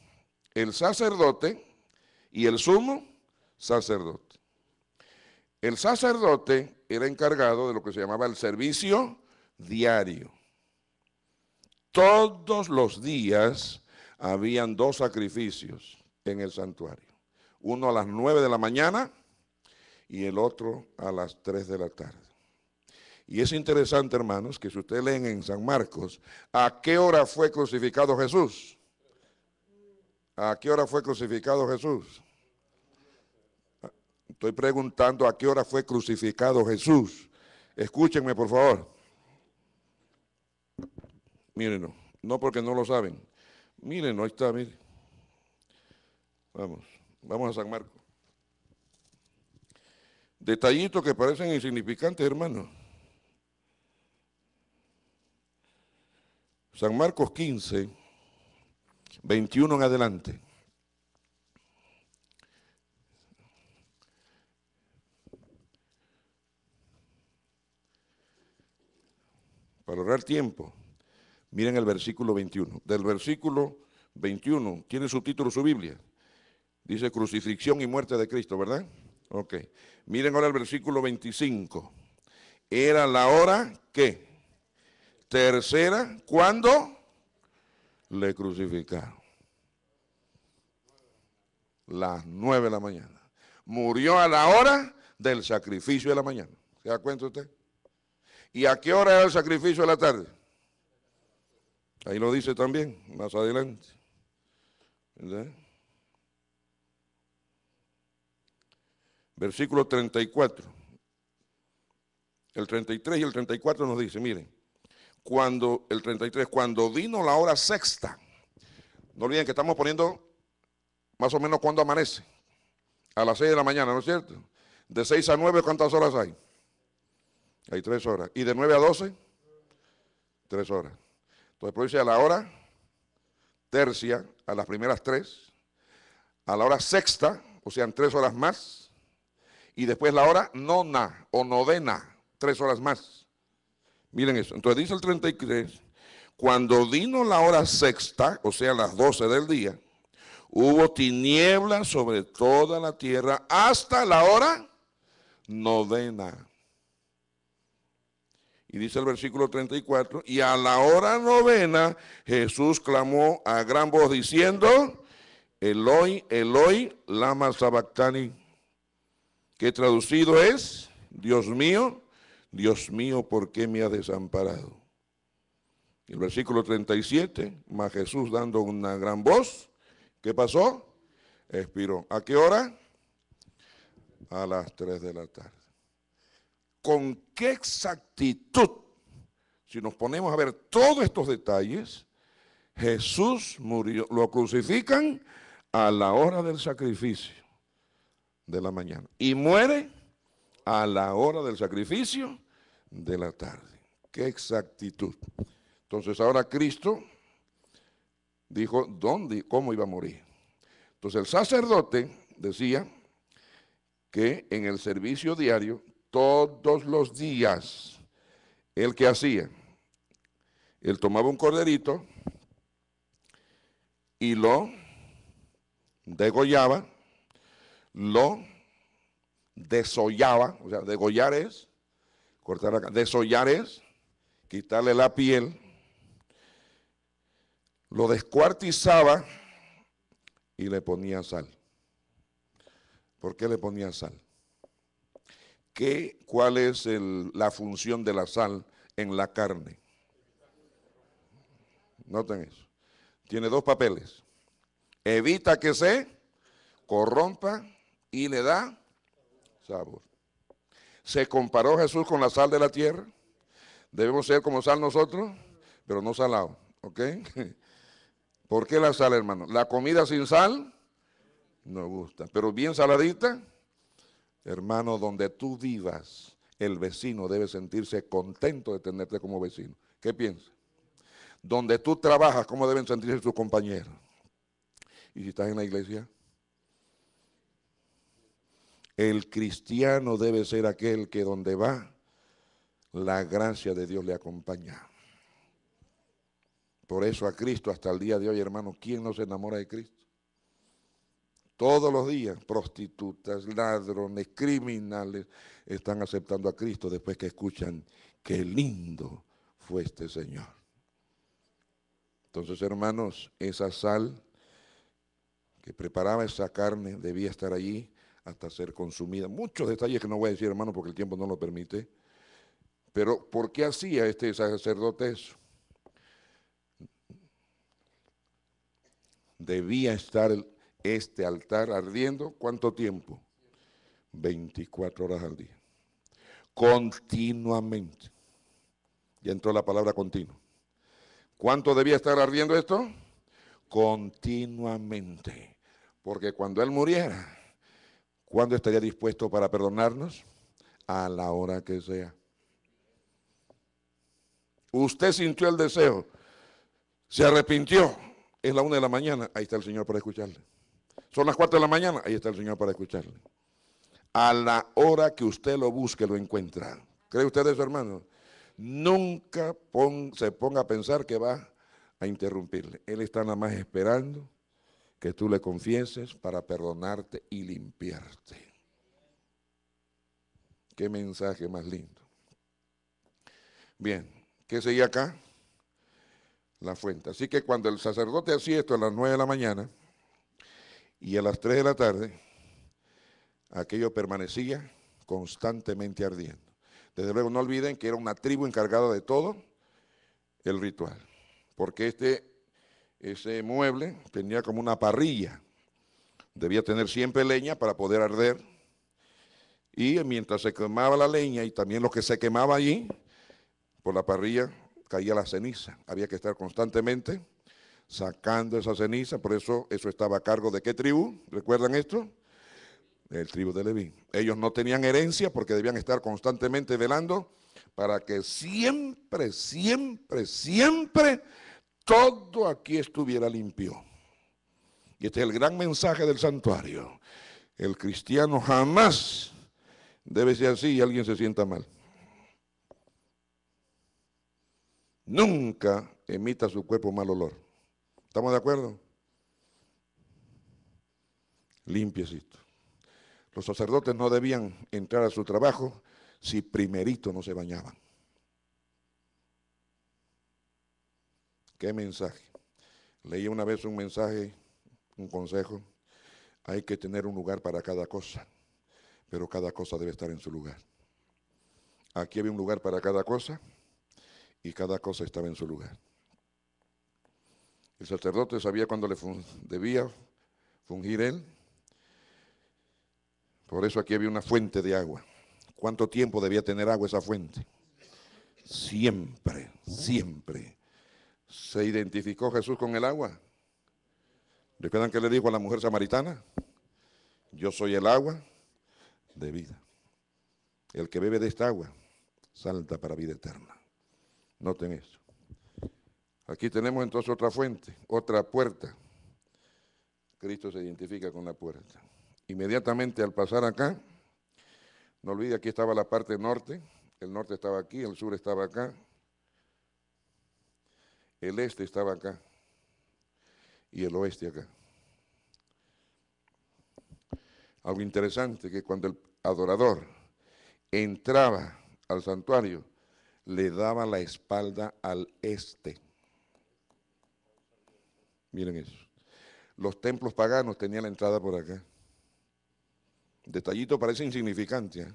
El sacerdote y el sumo sacerdote. El sacerdote era encargado de lo que se llamaba el servicio diario. Todos los días habían dos sacrificios en el santuario uno a las 9 de la mañana y el otro a las 3 de la tarde. Y es interesante, hermanos, que si ustedes leen en San Marcos, ¿a qué hora fue crucificado Jesús? ¿A qué hora fue crucificado Jesús? Estoy preguntando a qué hora fue crucificado Jesús. Escúchenme, por favor. Mírenlo. No porque no lo saben. Mírenlo, ahí está, miren. Vamos. Vamos a San Marcos. Detallitos que parecen insignificantes, hermanos. San Marcos 15, 21 en adelante. Para ahorrar tiempo, miren el versículo 21. Del versículo 21, tiene título su Biblia. Dice crucifixión y muerte de Cristo, ¿verdad? Ok. Miren ahora el versículo 25. Era la hora que tercera cuando le crucificaron. Las nueve de la mañana. Murió a la hora del sacrificio de la mañana. ¿Se da cuenta usted? ¿Y a qué hora era el sacrificio de la tarde? Ahí lo dice también, más adelante. ¿Verdad? versículo 34. El 33 y el 34 nos dice, miren, cuando el 33, cuando vino la hora sexta, no olviden que estamos poniendo más o menos cuando amanece, a las 6 de la mañana, ¿no es cierto? De 6 a 9, ¿cuántas horas hay? Hay 3 horas. ¿Y de 9 a 12? 3 horas. Entonces, produce a la hora tercia, a las primeras 3, a la hora sexta, o sea, en 3 horas más, y después la hora nona o novena, tres horas más. Miren eso. Entonces dice el 33, cuando vino la hora sexta, o sea, las 12 del día, hubo tinieblas sobre toda la tierra hasta la hora novena. Y dice el versículo 34, y a la hora novena Jesús clamó a gran voz diciendo, Eloi, Eloi, lama sabactani que traducido es, Dios mío, Dios mío, ¿por qué me has desamparado? El versículo 37, más Jesús dando una gran voz, ¿qué pasó? Expiró. ¿A qué hora? A las 3 de la tarde. ¿Con qué exactitud? Si nos ponemos a ver todos estos detalles, Jesús murió, lo crucifican a la hora del sacrificio de la mañana. Y muere a la hora del sacrificio de la tarde. Qué exactitud. Entonces ahora Cristo dijo dónde, cómo iba a morir. Entonces el sacerdote decía que en el servicio diario, todos los días, el que hacía, él tomaba un corderito y lo degollaba lo desollaba, o sea, degollar es, cortar acá, desollar es, quitarle la piel, lo descuartizaba y le ponía sal. ¿Por qué le ponía sal? ¿Qué, ¿Cuál es la función de la sal en la carne? Noten eso. Tiene dos papeles. Evita que se corrompa y le da sabor. ¿Se comparó Jesús con la sal de la tierra? Debemos ser como sal nosotros, pero no salado, ¿Por qué la sal, hermano? La comida sin sal no gusta, pero bien saladita, hermano, donde tú vivas, el vecino debe sentirse contento de tenerte como vecino. ¿Qué piensas? Donde tú trabajas, ¿cómo deben sentirse sus compañeros? ¿Y si estás en la iglesia? El cristiano debe ser aquel que donde va, la gracia de Dios le acompaña. Por eso a Cristo hasta el día de hoy, hermano, ¿quién no se enamora de Cristo? Todos los días, prostitutas, ladrones, criminales están aceptando a Cristo después que escuchan qué lindo fue este Señor. Entonces, hermanos, esa sal que preparaba esa carne debía estar allí hasta ser consumida. Muchos detalles que no voy a decir, hermano, porque el tiempo no lo permite. Pero ¿por qué hacía este sacerdote eso? Debía estar este altar ardiendo cuánto tiempo? 24 horas al día. Continuamente. Y entró la palabra continuo. ¿Cuánto debía estar ardiendo esto? Continuamente. Porque cuando él muriera, ¿Cuándo estaría dispuesto para perdonarnos? A la hora que sea. Usted sintió el deseo, se arrepintió. Es la una de la mañana, ahí está el Señor para escucharle. Son las cuatro de la mañana, ahí está el Señor para escucharle. A la hora que usted lo busque, lo encuentra. ¿Cree usted eso, hermano? Nunca se ponga a pensar que va a interrumpirle. Él está nada más esperando que tú le confieses para perdonarte y limpiarte. Qué mensaje más lindo. Bien, ¿qué seguía acá? La fuente. Así que cuando el sacerdote hacía esto a las 9 de la mañana y a las 3 de la tarde, aquello permanecía constantemente ardiendo. Desde luego no olviden que era una tribu encargada de todo el ritual, porque este ese mueble tenía como una parrilla. Debía tener siempre leña para poder arder. Y mientras se quemaba la leña y también lo que se quemaba allí, por la parrilla caía la ceniza. Había que estar constantemente sacando esa ceniza. Por eso eso estaba a cargo de qué tribu? ¿Recuerdan esto? El tribu de Leví. Ellos no tenían herencia porque debían estar constantemente velando para que siempre, siempre, siempre todo aquí estuviera limpio. Y este es el gran mensaje del santuario. El cristiano jamás debe ser así y alguien se sienta mal. Nunca emita su cuerpo mal olor. ¿Estamos de acuerdo? Limpiecito. Los sacerdotes no debían entrar a su trabajo si primerito no se bañaban. ¿Qué mensaje? Leí una vez un mensaje, un consejo. Hay que tener un lugar para cada cosa, pero cada cosa debe estar en su lugar. Aquí había un lugar para cada cosa y cada cosa estaba en su lugar. El sacerdote sabía cuándo le debía fungir él. Por eso aquí había una fuente de agua. ¿Cuánto tiempo debía tener agua esa fuente? Siempre, siempre se identificó Jesús con el agua. ¿Recuerdan que le dijo a la mujer samaritana? Yo soy el agua de vida. El que bebe de esta agua salta para vida eterna. Noten eso. Aquí tenemos entonces otra fuente, otra puerta. Cristo se identifica con la puerta. Inmediatamente al pasar acá, no olvide, aquí estaba la parte norte, el norte estaba aquí, el sur estaba acá, el este estaba acá y el oeste acá. Algo interesante que cuando el adorador entraba al santuario, le daba la espalda al este. Miren eso. Los templos paganos tenían la entrada por acá. Detallito parece insignificante, ¿eh?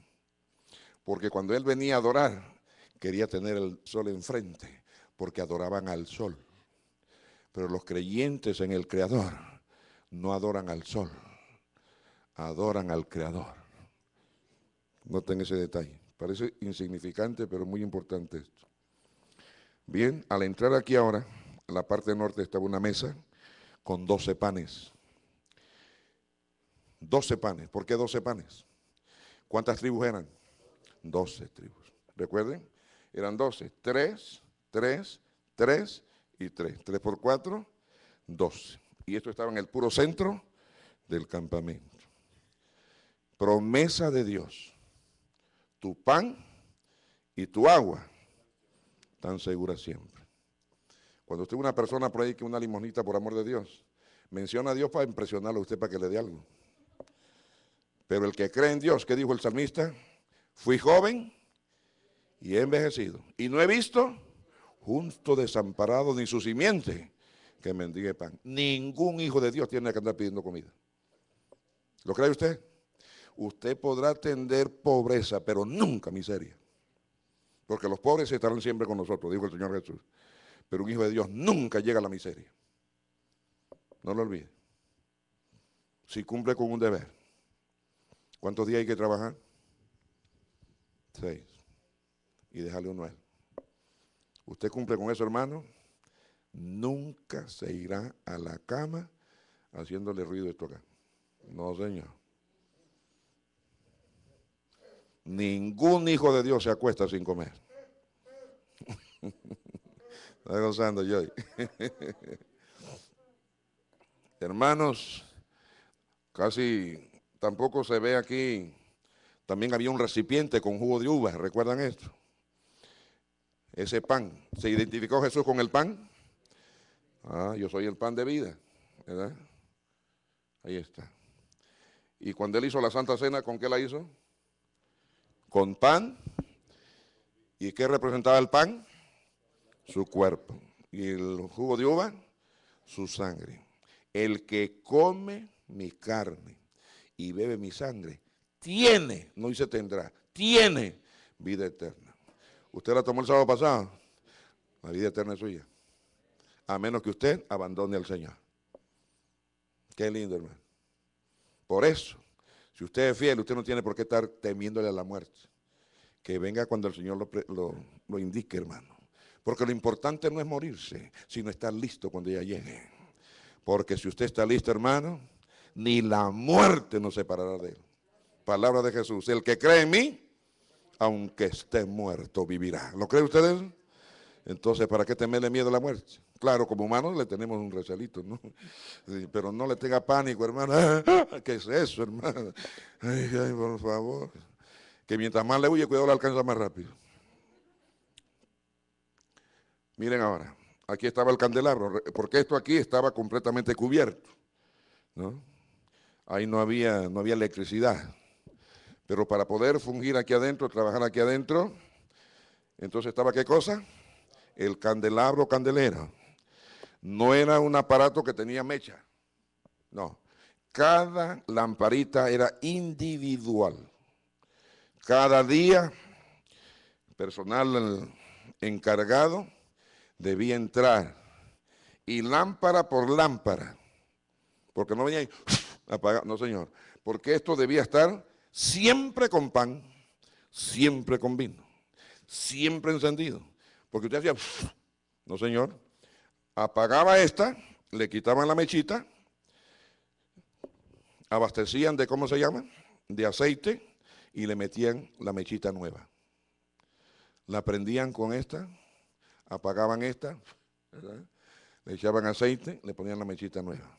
porque cuando él venía a adorar, quería tener el sol enfrente porque adoraban al sol. Pero los creyentes en el Creador no adoran al sol, adoran al Creador. Noten ese detalle. Parece insignificante, pero muy importante esto. Bien, al entrar aquí ahora, en la parte norte estaba una mesa con doce panes. Doce panes. ¿Por qué 12 panes? ¿Cuántas tribus eran? Doce tribus. ¿Recuerden? Eran 12. Tres Tres, tres y tres. Tres por cuatro, 12. Y esto estaba en el puro centro del campamento. Promesa de Dios. Tu pan y tu agua tan segura siempre. Cuando usted una persona por ahí que una limonita, por amor de Dios, menciona a Dios para impresionarlo a usted para que le dé algo. Pero el que cree en Dios, ¿qué dijo el salmista? Fui joven y he envejecido. Y no he visto justo desamparado ni su simiente que mendigue pan. Ningún hijo de Dios tiene que andar pidiendo comida. ¿Lo cree usted? Usted podrá atender pobreza, pero nunca miseria. Porque los pobres estarán siempre con nosotros, dijo el Señor Jesús. Pero un hijo de Dios nunca llega a la miseria. No lo olvide. Si cumple con un deber. ¿Cuántos días hay que trabajar? Seis. Y déjale uno a ¿Usted cumple con eso, hermano? Nunca se irá a la cama haciéndole ruido esto acá. No, señor. Ningún hijo de Dios se acuesta sin comer. Está gozando yo. Hermanos, casi tampoco se ve aquí. También había un recipiente con jugo de uva. ¿Recuerdan esto? ese pan. ¿Se identificó Jesús con el pan? Ah, yo soy el pan de vida, ¿verdad? Ahí está. Y cuando él hizo la Santa Cena, ¿con qué la hizo? Con pan. ¿Y qué representaba el pan? Su cuerpo. ¿Y el jugo de uva? Su sangre. El que come mi carne y bebe mi sangre, tiene, no dice tendrá, tiene vida eterna. ¿Usted la tomó el sábado pasado? La vida eterna es suya. A menos que usted abandone al Señor. Qué lindo, hermano. Por eso, si usted es fiel, usted no tiene por qué estar temiéndole a la muerte. Que venga cuando el Señor lo, lo indique, hermano. Porque lo importante no es morirse, sino estar listo cuando ella llegue. Porque si usted está listo, hermano, ni la muerte nos separará de él. Palabra de Jesús. El que cree en mí, aunque esté muerto, vivirá. ¿Lo creen ustedes? Entonces, ¿para qué temerle miedo a la muerte? Claro, como humanos le tenemos un recelito, ¿no? pero no le tenga pánico, hermano. ¿Qué es eso, hermano? Ay, ay, por favor. Que mientras más le huye, cuidado, le alcanza más rápido. Miren ahora, aquí estaba el candelabro, porque esto aquí estaba completamente cubierto, ¿no? Ahí no había, no había electricidad. Pero para poder fungir aquí adentro, trabajar aquí adentro, entonces estaba qué cosa? El candelabro candelera. No era un aparato que tenía mecha. No. Cada lamparita era individual. Cada día, personal encargado debía entrar. Y lámpara por lámpara. Porque no venía ahí, apagado. No, señor. Porque esto debía estar siempre con pan, siempre con vino, siempre encendido. Porque usted hacía, no señor, apagaba esta, le quitaban la mechita, abastecían de, ¿cómo se llama? De aceite y le metían la mechita nueva. La prendían con esta, apagaban esta, le echaban aceite, le ponían la mechita nueva.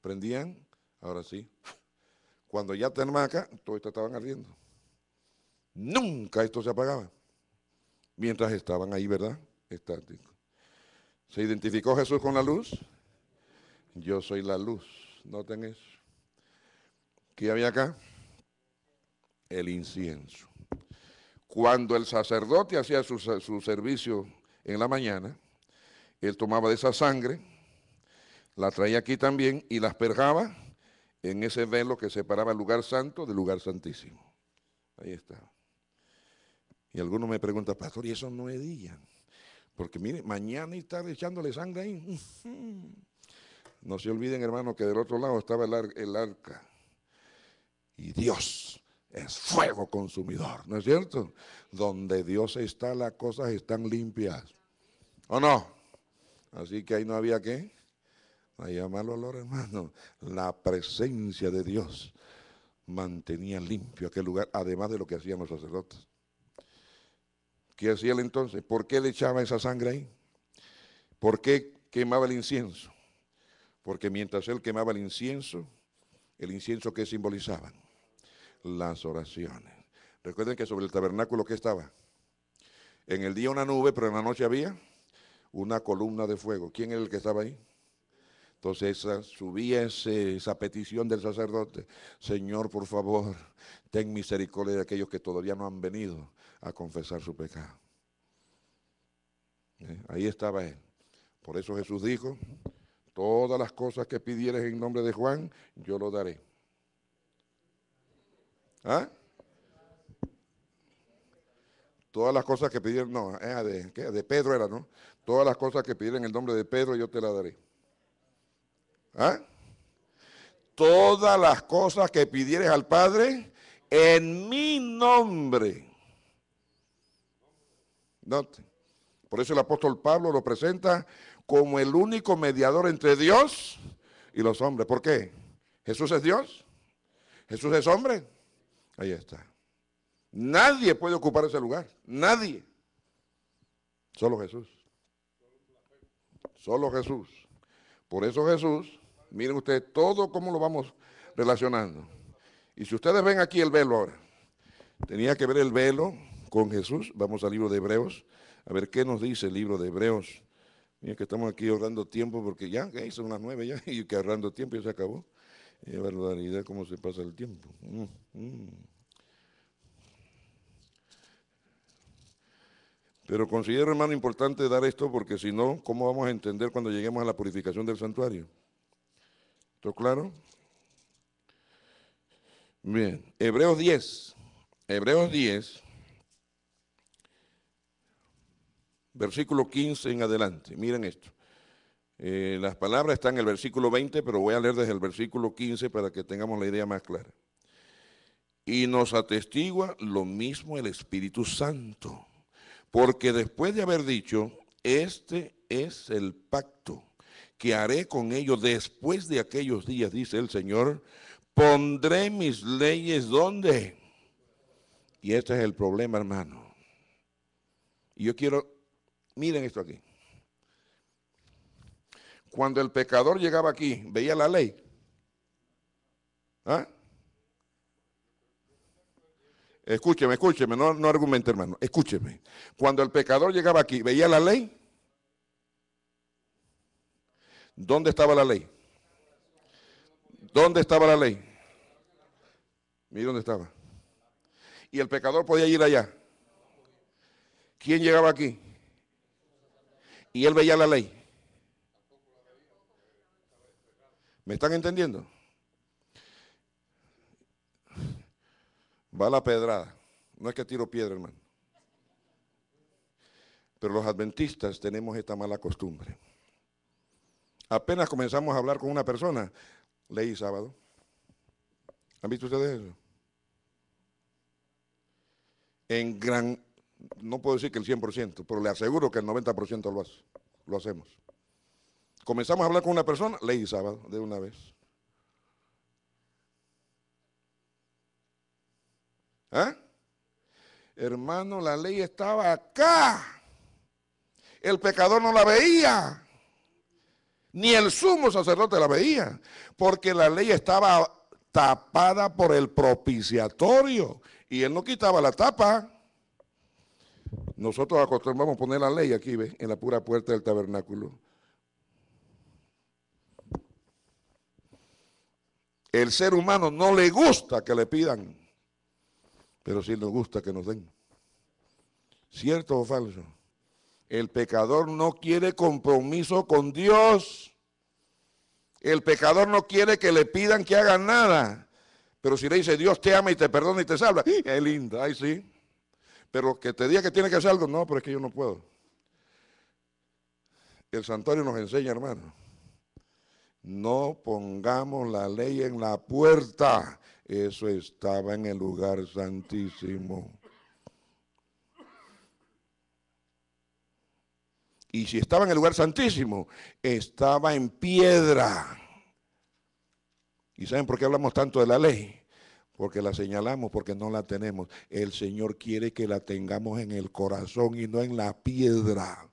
Prendían, ahora sí, cuando ya terminaba acá, todo esto estaban ardiendo. Nunca esto se apagaba. Mientras estaban ahí, ¿verdad? Estático. ¿Se identificó Jesús con la luz? Yo soy la luz. Noten eso. ¿Qué había acá? El incienso. Cuando el sacerdote hacía su, servicio en la mañana, él tomaba de esa sangre, la traía aquí también y la perjaba, en ese velo que separaba el lugar santo del lugar santísimo. Ahí está. Y algunos me preguntan, pastor, ¿y eso no es día? Porque mire, mañana y echándole sangre ahí. No se olviden, hermano, que del otro lado estaba el, el arca. Y Dios es fuego consumidor, ¿no es cierto? Donde Dios está, las cosas están limpias. ¿O no? Así que ahí no había que llamarlo mal olor, hermano. La presencia de Dios mantenía limpio aquel lugar, además de lo que hacían los sacerdotes. ¿Qué hacía él entonces? ¿Por qué le echaba esa sangre ahí? ¿Por qué quemaba el incienso? Porque mientras él quemaba el incienso, el incienso que simbolizaban las oraciones. Recuerden que sobre el tabernáculo que estaba en el día una nube, pero en la noche había una columna de fuego. ¿Quién era el que estaba ahí? Entonces subía esa petición del sacerdote, Señor, por favor, ten misericordia de aquellos que todavía no han venido a confesar su pecado. Eh, ahí estaba él. Por eso Jesús dijo, todas las cosas que pidieres en nombre de Juan, yo lo daré. ¿Ah? Todas las cosas que pidieron, no, eh, de, Pedro era, ¿no? Todas las cosas que pidieron en el nombre de Pedro, yo te la daré. ¿Ah? Todas las cosas que pidieres al Padre en mi nombre. Por eso el apóstol Pablo lo presenta como el único mediador entre Dios y los hombres. ¿Por qué? Jesús es Dios. Jesús es hombre. Ahí está. Nadie puede ocupar ese lugar. Nadie. Solo Jesús. Solo Jesús. Por eso Jesús Miren ustedes todo cómo lo vamos relacionando. Y si ustedes ven aquí el velo ahora, tenía que ver el velo con Jesús. Vamos al libro de Hebreos, a ver qué nos dice el libro de Hebreos. miren que estamos aquí ahorrando tiempo porque ya, que son las nueve ya, y que ahorrando tiempo ya se acabó. verdad idea cómo se pasa el tiempo. Mm, mm. Pero considero, hermano, importante dar esto porque si no, ¿cómo vamos a entender cuando lleguemos a la purificación del santuario? ¿Todo claro? Bien, Hebreos 10. Hebreos 10, versículo 15 en adelante. Miren esto. Eh, las palabras están en el versículo 20, pero voy a leer desde el versículo 15 para que tengamos la idea más clara. Y nos atestigua lo mismo el Espíritu Santo, porque después de haber dicho, este es el pacto que haré con ellos después de aquellos días, dice el Señor, pondré mis leyes donde. Y este es el problema, hermano. Y yo quiero, miren esto aquí. Cuando el pecador llegaba aquí, veía la ley. ¿Ah? Escúcheme, escúcheme, no, no argumente, hermano. Escúcheme. Cuando el pecador llegaba aquí, veía la ley. ¿Dónde estaba la ley? ¿Dónde estaba la ley? Mira dónde estaba. Y el pecador podía ir allá. ¿Quién llegaba aquí? Y él veía la ley. ¿Me están entendiendo? Va la pedrada. No es que tiro piedra, hermano. Pero los adventistas tenemos esta mala costumbre. Apenas comenzamos a hablar con una persona, leí sábado. ¿Han visto ustedes eso? En gran, no puedo decir que el 100%, pero le aseguro que el 90% lo, hace, lo hacemos. Comenzamos a hablar con una persona, ley sábado de una vez. ¿Ah? Hermano, la ley estaba acá. El pecador no la veía. Ni el sumo sacerdote la veía, porque la ley estaba tapada por el propiciatorio y él no quitaba la tapa. Nosotros acostumbramos a poner la ley aquí, en la pura puerta del tabernáculo. El ser humano no le gusta que le pidan, pero sí le gusta que nos den. ¿Cierto o falso? El pecador no quiere compromiso con Dios. El pecador no quiere que le pidan que haga nada. Pero si le dice Dios te ama y te perdona y te salva, es lindo, ay sí. Pero que te diga que tiene que hacer algo, no, pero es que yo no puedo. El santuario nos enseña, hermano. No pongamos la ley en la puerta. Eso estaba en el lugar santísimo. Y si estaba en el lugar santísimo, estaba en piedra. ¿Y saben por qué hablamos tanto de la ley? Porque la señalamos, porque no la tenemos. El Señor quiere que la tengamos en el corazón y no en la piedra.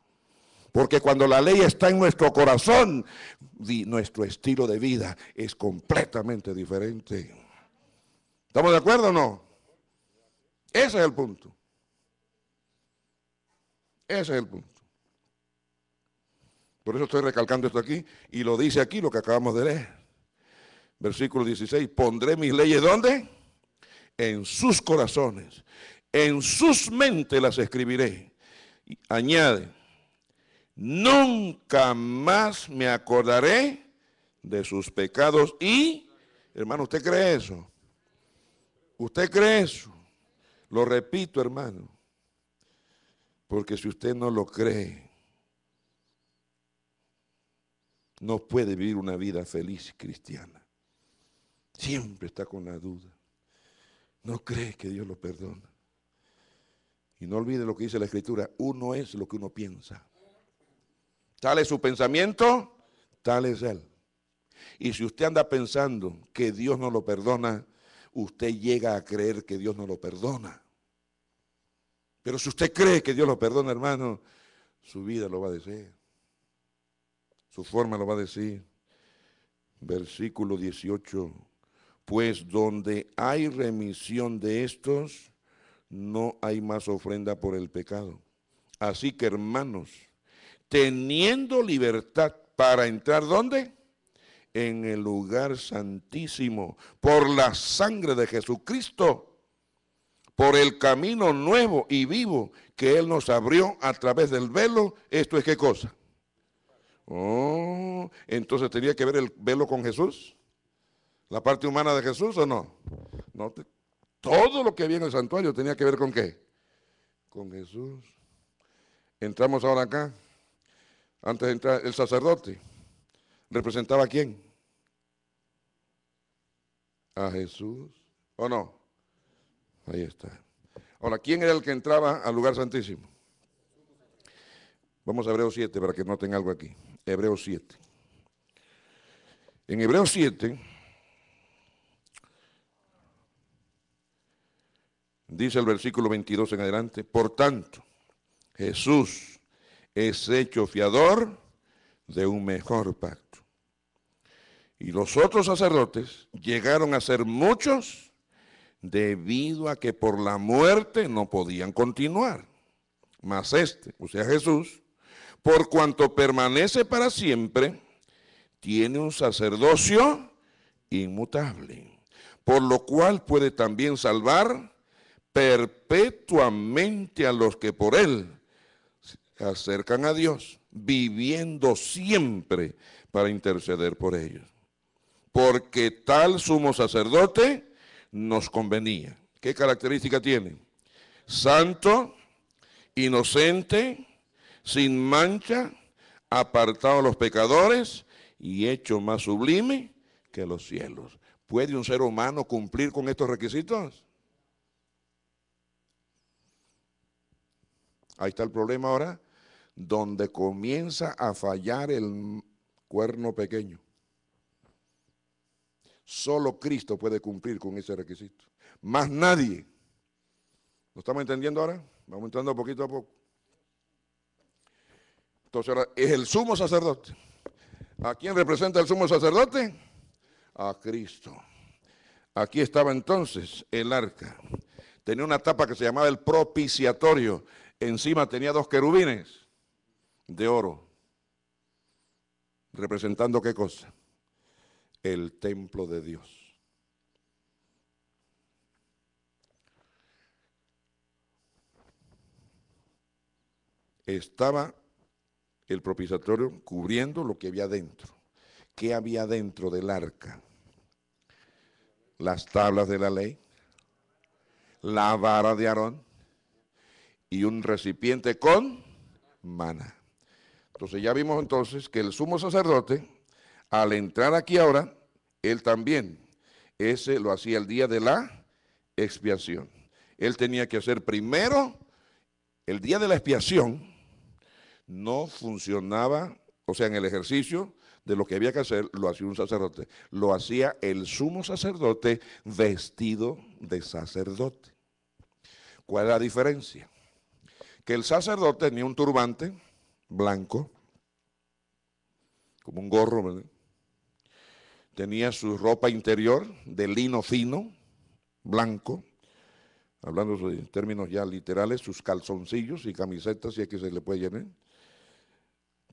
Porque cuando la ley está en nuestro corazón, nuestro estilo de vida es completamente diferente. ¿Estamos de acuerdo o no? Ese es el punto. Ese es el punto. Por eso estoy recalcando esto aquí y lo dice aquí lo que acabamos de leer. Versículo 16, pondré mis leyes ¿dónde? En sus corazones, en sus mentes las escribiré. Y añade, nunca más me acordaré de sus pecados y, hermano, ¿usted cree eso? ¿Usted cree eso? Lo repito, hermano, porque si usted no lo cree, no puede vivir una vida feliz cristiana. Siempre está con la duda. No cree que Dios lo perdona. Y no olvide lo que dice la Escritura. Uno es lo que uno piensa. Tal es su pensamiento, tal es Él. Y si usted anda pensando que Dios no lo perdona, usted llega a creer que Dios no lo perdona. Pero si usted cree que Dios lo perdona, hermano, su vida lo va a desear. Su forma lo va a decir. Versículo 18. Pues donde hay remisión de estos, no hay más ofrenda por el pecado. Así que hermanos, teniendo libertad para entrar, ¿dónde? En el lugar santísimo, por la sangre de Jesucristo, por el camino nuevo y vivo que Él nos abrió a través del velo. ¿Esto es qué cosa? Oh, entonces tenía que ver el velo con Jesús, la parte humana de Jesús o no. todo lo que había en el santuario tenía que ver con qué? Con Jesús. Entramos ahora acá. Antes de entrar, el sacerdote representaba a quién? A Jesús. ¿O no? Ahí está. Ahora, ¿quién era el que entraba al lugar santísimo? Vamos a Hebreo 7 para que noten algo aquí. Hebreos 7. En Hebreos 7 dice el versículo 22 en adelante, por tanto, Jesús es hecho fiador de un mejor pacto. Y los otros sacerdotes llegaron a ser muchos debido a que por la muerte no podían continuar. Mas este, o sea Jesús, por cuanto permanece para siempre, tiene un sacerdocio inmutable, por lo cual puede también salvar perpetuamente a los que por él se acercan a Dios, viviendo siempre para interceder por ellos. Porque tal sumo sacerdote nos convenía. ¿Qué característica tiene? Santo, inocente, sin mancha, apartado a los pecadores y hecho más sublime que los cielos. ¿Puede un ser humano cumplir con estos requisitos? Ahí está el problema ahora, donde comienza a fallar el cuerno pequeño. Solo Cristo puede cumplir con ese requisito. Más nadie. ¿Lo estamos entendiendo ahora? Vamos entrando poquito a poco. Entonces ahora es el sumo sacerdote. ¿A quién representa el sumo sacerdote? A Cristo. Aquí estaba entonces el arca. Tenía una tapa que se llamaba el propiciatorio. Encima tenía dos querubines de oro. ¿Representando qué cosa? El templo de Dios. Estaba el propiciatorio cubriendo lo que había dentro. ¿Qué había dentro del arca? Las tablas de la ley, la vara de Aarón y un recipiente con mana. Entonces ya vimos entonces que el sumo sacerdote, al entrar aquí ahora, él también, ese lo hacía el día de la expiación. Él tenía que hacer primero el día de la expiación, no funcionaba, o sea, en el ejercicio de lo que había que hacer, lo hacía un sacerdote. Lo hacía el sumo sacerdote vestido de sacerdote. ¿Cuál es la diferencia? Que el sacerdote tenía un turbante blanco, como un gorro, ¿verdad? tenía su ropa interior de lino fino, blanco, hablando en términos ya literales, sus calzoncillos y camisetas, si es que se le puede llenar,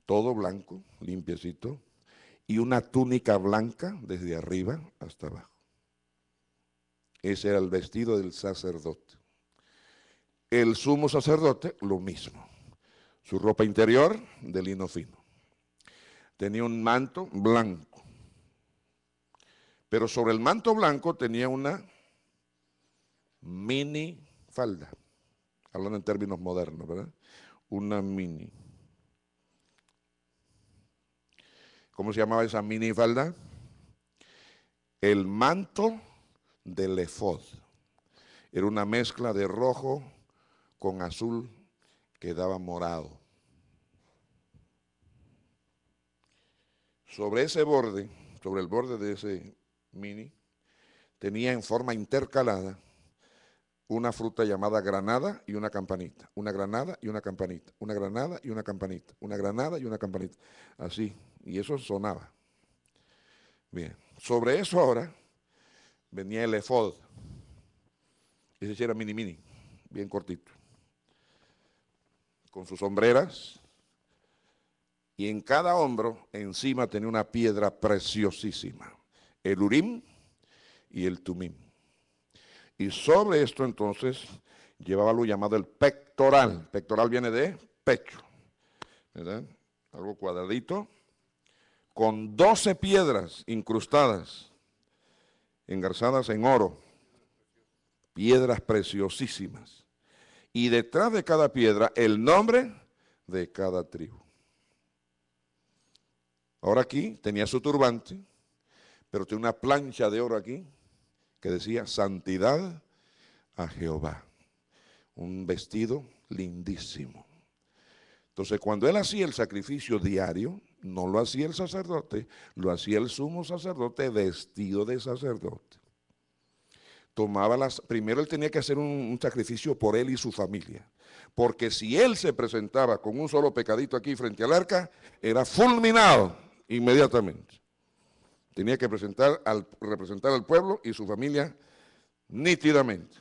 todo blanco, limpiecito, y una túnica blanca desde arriba hasta abajo. Ese era el vestido del sacerdote. El sumo sacerdote, lo mismo. Su ropa interior, de lino fino. Tenía un manto blanco. Pero sobre el manto blanco tenía una mini falda. Hablando en términos modernos, ¿verdad? Una mini. ¿cómo se llamaba esa minifalda? El manto del efod. Era una mezcla de rojo con azul que daba morado. Sobre ese borde, sobre el borde de ese mini, tenía en forma intercalada una fruta llamada granada y una campanita, una granada y una campanita, una granada y una campanita, una granada y una campanita, así y eso sonaba. Bien, sobre eso ahora venía el efod. Ese era mini mini, bien cortito. Con sus sombreras. Y en cada hombro, encima tenía una piedra preciosísima. El Urim y el Tumim. Y sobre esto entonces llevaba lo llamado el pectoral. Pectoral viene de pecho. ¿Verdad? Algo cuadradito con 12 piedras incrustadas, engarzadas en oro, piedras preciosísimas. Y detrás de cada piedra el nombre de cada tribu. Ahora aquí tenía su turbante, pero tiene una plancha de oro aquí que decía santidad a Jehová. Un vestido lindísimo. Entonces cuando él hacía el sacrificio diario, no lo hacía el sacerdote, lo hacía el sumo sacerdote vestido de sacerdote. Tomaba las. Primero él tenía que hacer un, sacrificio por él y su familia. Porque si él se presentaba con un solo pecadito aquí frente al arca, era fulminado inmediatamente. Tenía que presentar al, representar al pueblo y su familia nítidamente.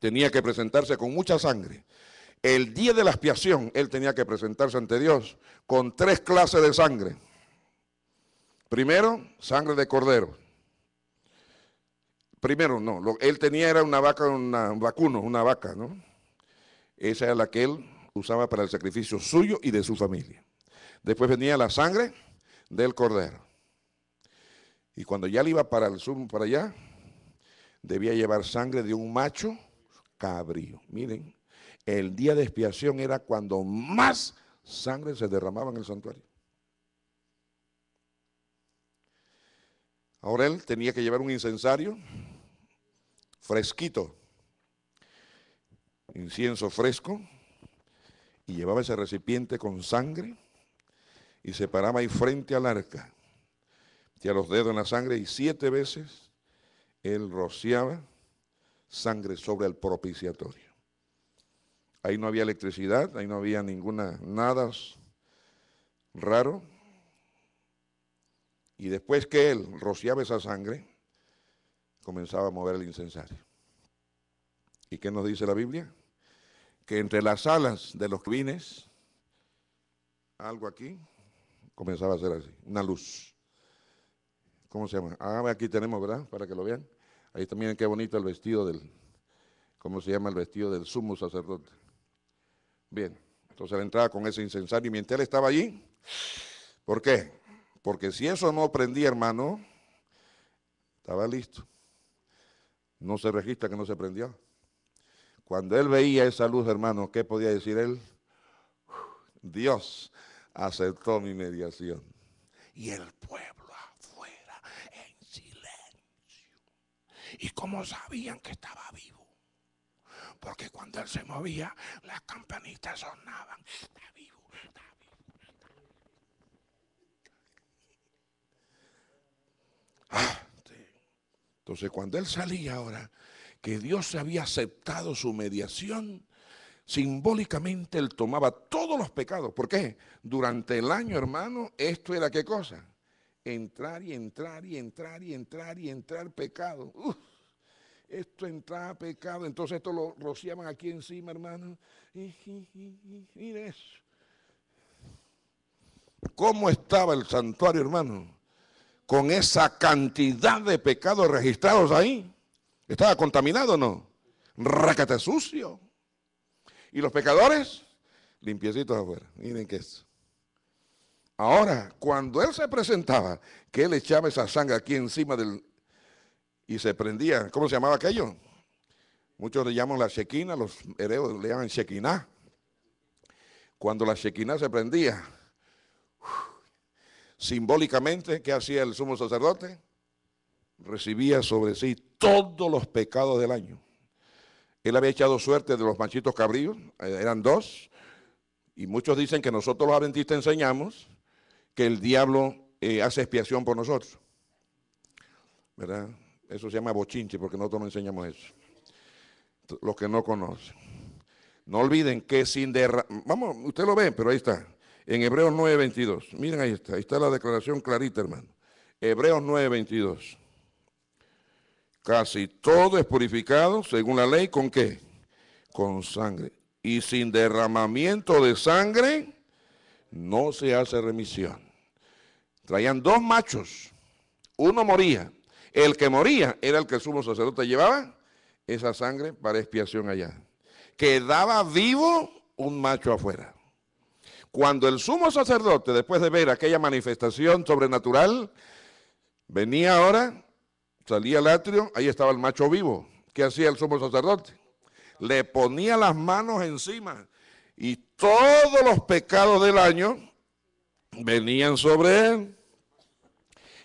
Tenía que presentarse con mucha sangre. El día de la expiación, él tenía que presentarse ante Dios con tres clases de sangre. Primero, sangre de cordero. Primero, no, él tenía era una vaca, una, un vacuno, una vaca, ¿no? Esa era la que él usaba para el sacrificio suyo y de su familia. Después venía la sangre del cordero. Y cuando ya le iba para el sur, para allá, debía llevar sangre de un macho cabrío. Miren, el día de expiación era cuando más sangre se derramaba en el santuario. Ahora él tenía que llevar un incensario fresquito, incienso fresco, y llevaba ese recipiente con sangre y se paraba ahí frente al arca, metía los dedos en la sangre y siete veces él rociaba sangre sobre el propiciatorio. Ahí no había electricidad, ahí no había ninguna, nada raro. Y después que él rociaba esa sangre, comenzaba a mover el incensario. ¿Y qué nos dice la Biblia? Que entre las alas de los cubines, algo aquí, comenzaba a ser así, una luz. ¿Cómo se llama? Ah, aquí tenemos, ¿verdad? Para que lo vean. Ahí también, qué bonito el vestido del, ¿cómo se llama el vestido del sumo sacerdote? Bien, entonces él entraba con ese incensario y mientras él estaba allí, ¿por qué? Porque si eso no prendía, hermano, estaba listo. No se registra que no se prendió. Cuando él veía esa luz, hermano, ¿qué podía decir él? Dios aceptó mi mediación. Y el pueblo afuera, en silencio. ¿Y cómo sabían que estaba vivo? porque cuando él se movía, las campanitas sonaban. Está vivo, está vivo, está vivo. Ah, Entonces, cuando él salía ahora, que Dios había aceptado su mediación, simbólicamente él tomaba todos los pecados. ¿Por qué? Durante el año, hermano, esto era qué cosa? Entrar y entrar y entrar y entrar y entrar pecado esto entraba pecado, entonces esto lo rociaban aquí encima, hermano. Miren eso. ¿Cómo estaba el santuario, hermano? Con esa cantidad de pecados registrados ahí. ¿Estaba contaminado o no? Rácate sucio. Y los pecadores, limpiecitos afuera. Miren qué es. Ahora, cuando él se presentaba, que él echaba esa sangre aquí encima del y se prendía, ¿Cómo se llamaba aquello? Muchos le llaman la shequina, los hereos le llaman shequiná. Cuando la Shekinah se prendía, simbólicamente, ¿qué hacía el sumo sacerdote? Recibía sobre sí todos los pecados del año. Él había echado suerte de los manchitos cabríos, eh, eran dos, y muchos dicen que nosotros los adventistas enseñamos que el diablo eh, hace expiación por nosotros. ¿Verdad? Eso se llama bochinche porque nosotros no enseñamos eso. Los que no conocen. No olviden que sin derramar, vamos, usted lo ve, pero ahí está. En Hebreos 9:22. Miren ahí está, ahí está la declaración clarita, hermano. Hebreos 9:22. Casi todo es purificado según la ley, ¿con qué? Con sangre. Y sin derramamiento de sangre no se hace remisión. Traían dos machos, uno moría el que moría era el que el sumo sacerdote llevaba esa sangre para expiación allá. Quedaba vivo un macho afuera. Cuando el sumo sacerdote, después de ver aquella manifestación sobrenatural, venía ahora, salía al atrio, ahí estaba el macho vivo. ¿Qué hacía el sumo sacerdote? Le ponía las manos encima y todos los pecados del año venían sobre él.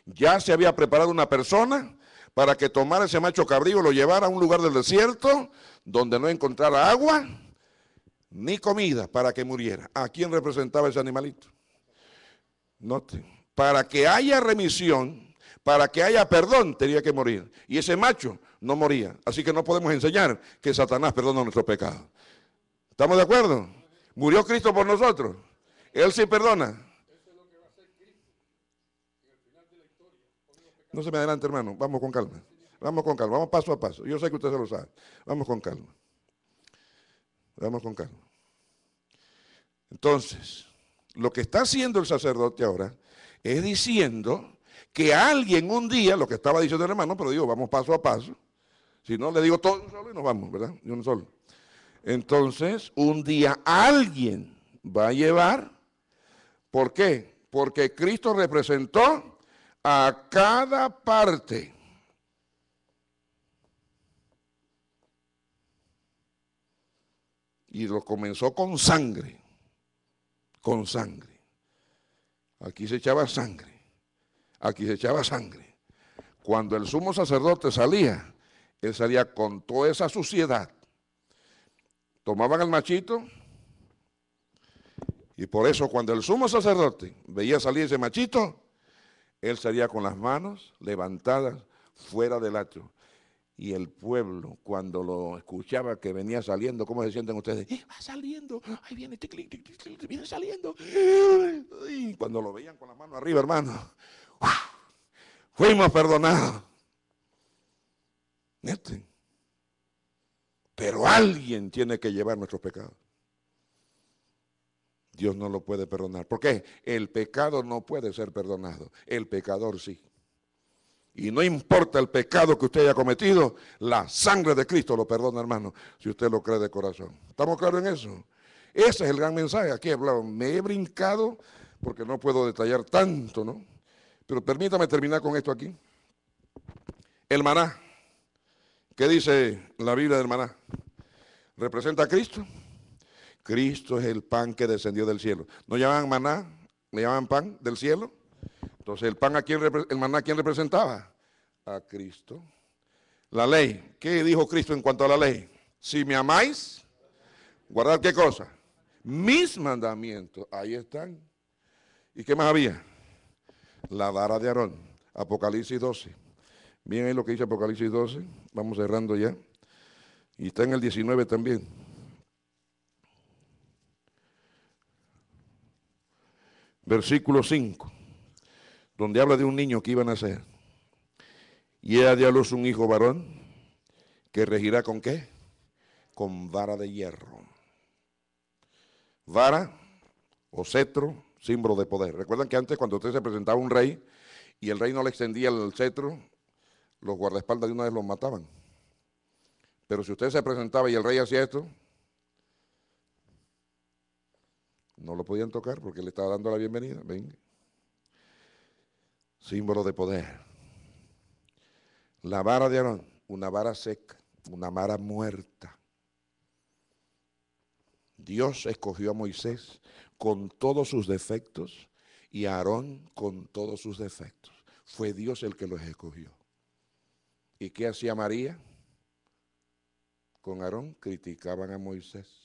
Ya se había preparado una persona para que tomara ese macho cabrío, lo llevara a un lugar del desierto donde no encontrara agua ni comida para que muriera. ¿A quién representaba ese animalito? Note, para que haya remisión, para que haya perdón, tenía que morir. Y ese macho no moría. Así que no podemos enseñar que Satanás perdona nuestro pecado. ¿Estamos de acuerdo? Murió Cristo por nosotros. Él sí perdona. No se me adelante, hermano. Vamos con calma. Vamos con calma. Vamos paso a paso. Yo sé que usted se lo sabe. Vamos con calma. Vamos con calma. Entonces, lo que está haciendo el sacerdote ahora es diciendo que alguien un día, lo que estaba diciendo el hermano, pero digo, vamos paso a paso. Si no, le digo todo y nos vamos, ¿verdad? Yo no solo. Entonces, un día alguien va a llevar. ¿Por qué? Porque Cristo representó a cada parte y lo comenzó con sangre, con sangre. Aquí se echaba sangre, aquí se echaba sangre. Cuando el sumo sacerdote salía, él salía con toda esa suciedad. Tomaban al machito y por eso cuando el sumo sacerdote veía salir ese machito, él salía con las manos levantadas fuera del atrio. Y el pueblo, cuando lo escuchaba que venía saliendo, ¿cómo se sienten ustedes? Eh, va saliendo! ¡Ahí viene! ¡Viene saliendo! Y cuando lo veían con las manos arriba, hermano, fuimos perdonados. Pero alguien tiene que llevar nuestros pecados. Dios no lo puede perdonar. ¿Por qué? El pecado no puede ser perdonado. El pecador sí. Y no importa el pecado que usted haya cometido, la sangre de Cristo lo perdona, hermano, si usted lo cree de corazón. ¿Estamos claros en eso? Ese es el gran mensaje. Aquí he hablado, me he brincado porque no puedo detallar tanto, ¿no? Pero permítame terminar con esto aquí. El maná. ¿Qué dice la Biblia del maná? ¿Representa a Cristo? Cristo es el pan que descendió del cielo. ¿No llaman maná? ¿Le llaman pan del cielo? Entonces, ¿el pan a quién, el maná quién representaba? A Cristo. La ley. ¿Qué dijo Cristo en cuanto a la ley? Si me amáis, guardad qué cosa? Mis mandamientos. Ahí están. ¿Y qué más había? La vara de Aarón. Apocalipsis 12. Bien ahí lo que dice Apocalipsis 12. Vamos cerrando ya. Y está en el 19 también. versículo 5, donde habla de un niño que iba a nacer. Y era de a un hijo varón que regirá con qué? Con vara de hierro. Vara o cetro, símbolo de poder. Recuerdan que antes cuando usted se presentaba un rey y el rey no le extendía el cetro, los guardaespaldas de una vez los mataban. Pero si usted se presentaba y el rey hacía esto, No lo podían tocar porque le estaba dando la bienvenida. Venga, Símbolo de poder. La vara de Aarón, una vara seca, una vara muerta. Dios escogió a Moisés con todos sus defectos y a Aarón con todos sus defectos. Fue Dios el que los escogió. ¿Y qué hacía María? Con Aarón criticaban a Moisés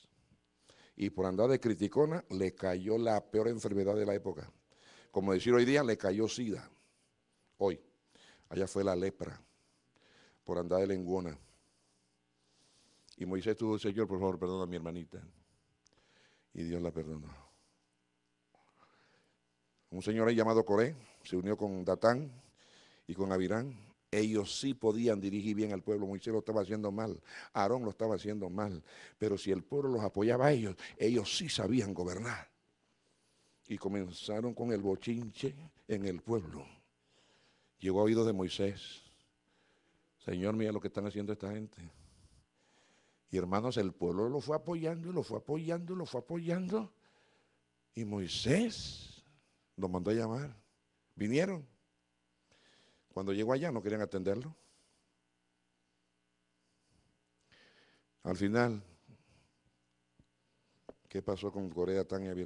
y por andar de criticona le cayó la peor enfermedad de la época. Como decir hoy día, le cayó sida. Hoy. Allá fue la lepra, por andar de lenguona. Y Moisés tuvo, Señor, por favor, perdona a mi hermanita. Y Dios la perdonó. Un señor ahí llamado Coré se unió con Datán y con Avirán. Ellos sí podían dirigir bien al pueblo. Moisés lo estaba haciendo mal. Aarón lo estaba haciendo mal. Pero si el pueblo los apoyaba a ellos, ellos sí sabían gobernar. Y comenzaron con el bochinche en el pueblo. Llegó a oídos de Moisés. Señor, mira lo que están haciendo esta gente. Y hermanos, el pueblo lo fue apoyando lo fue apoyando lo fue apoyando. Y Moisés lo mandó a llamar. Vinieron. Cuando llegó allá no querían atenderlo. Al final, ¿qué pasó con Corea Tan y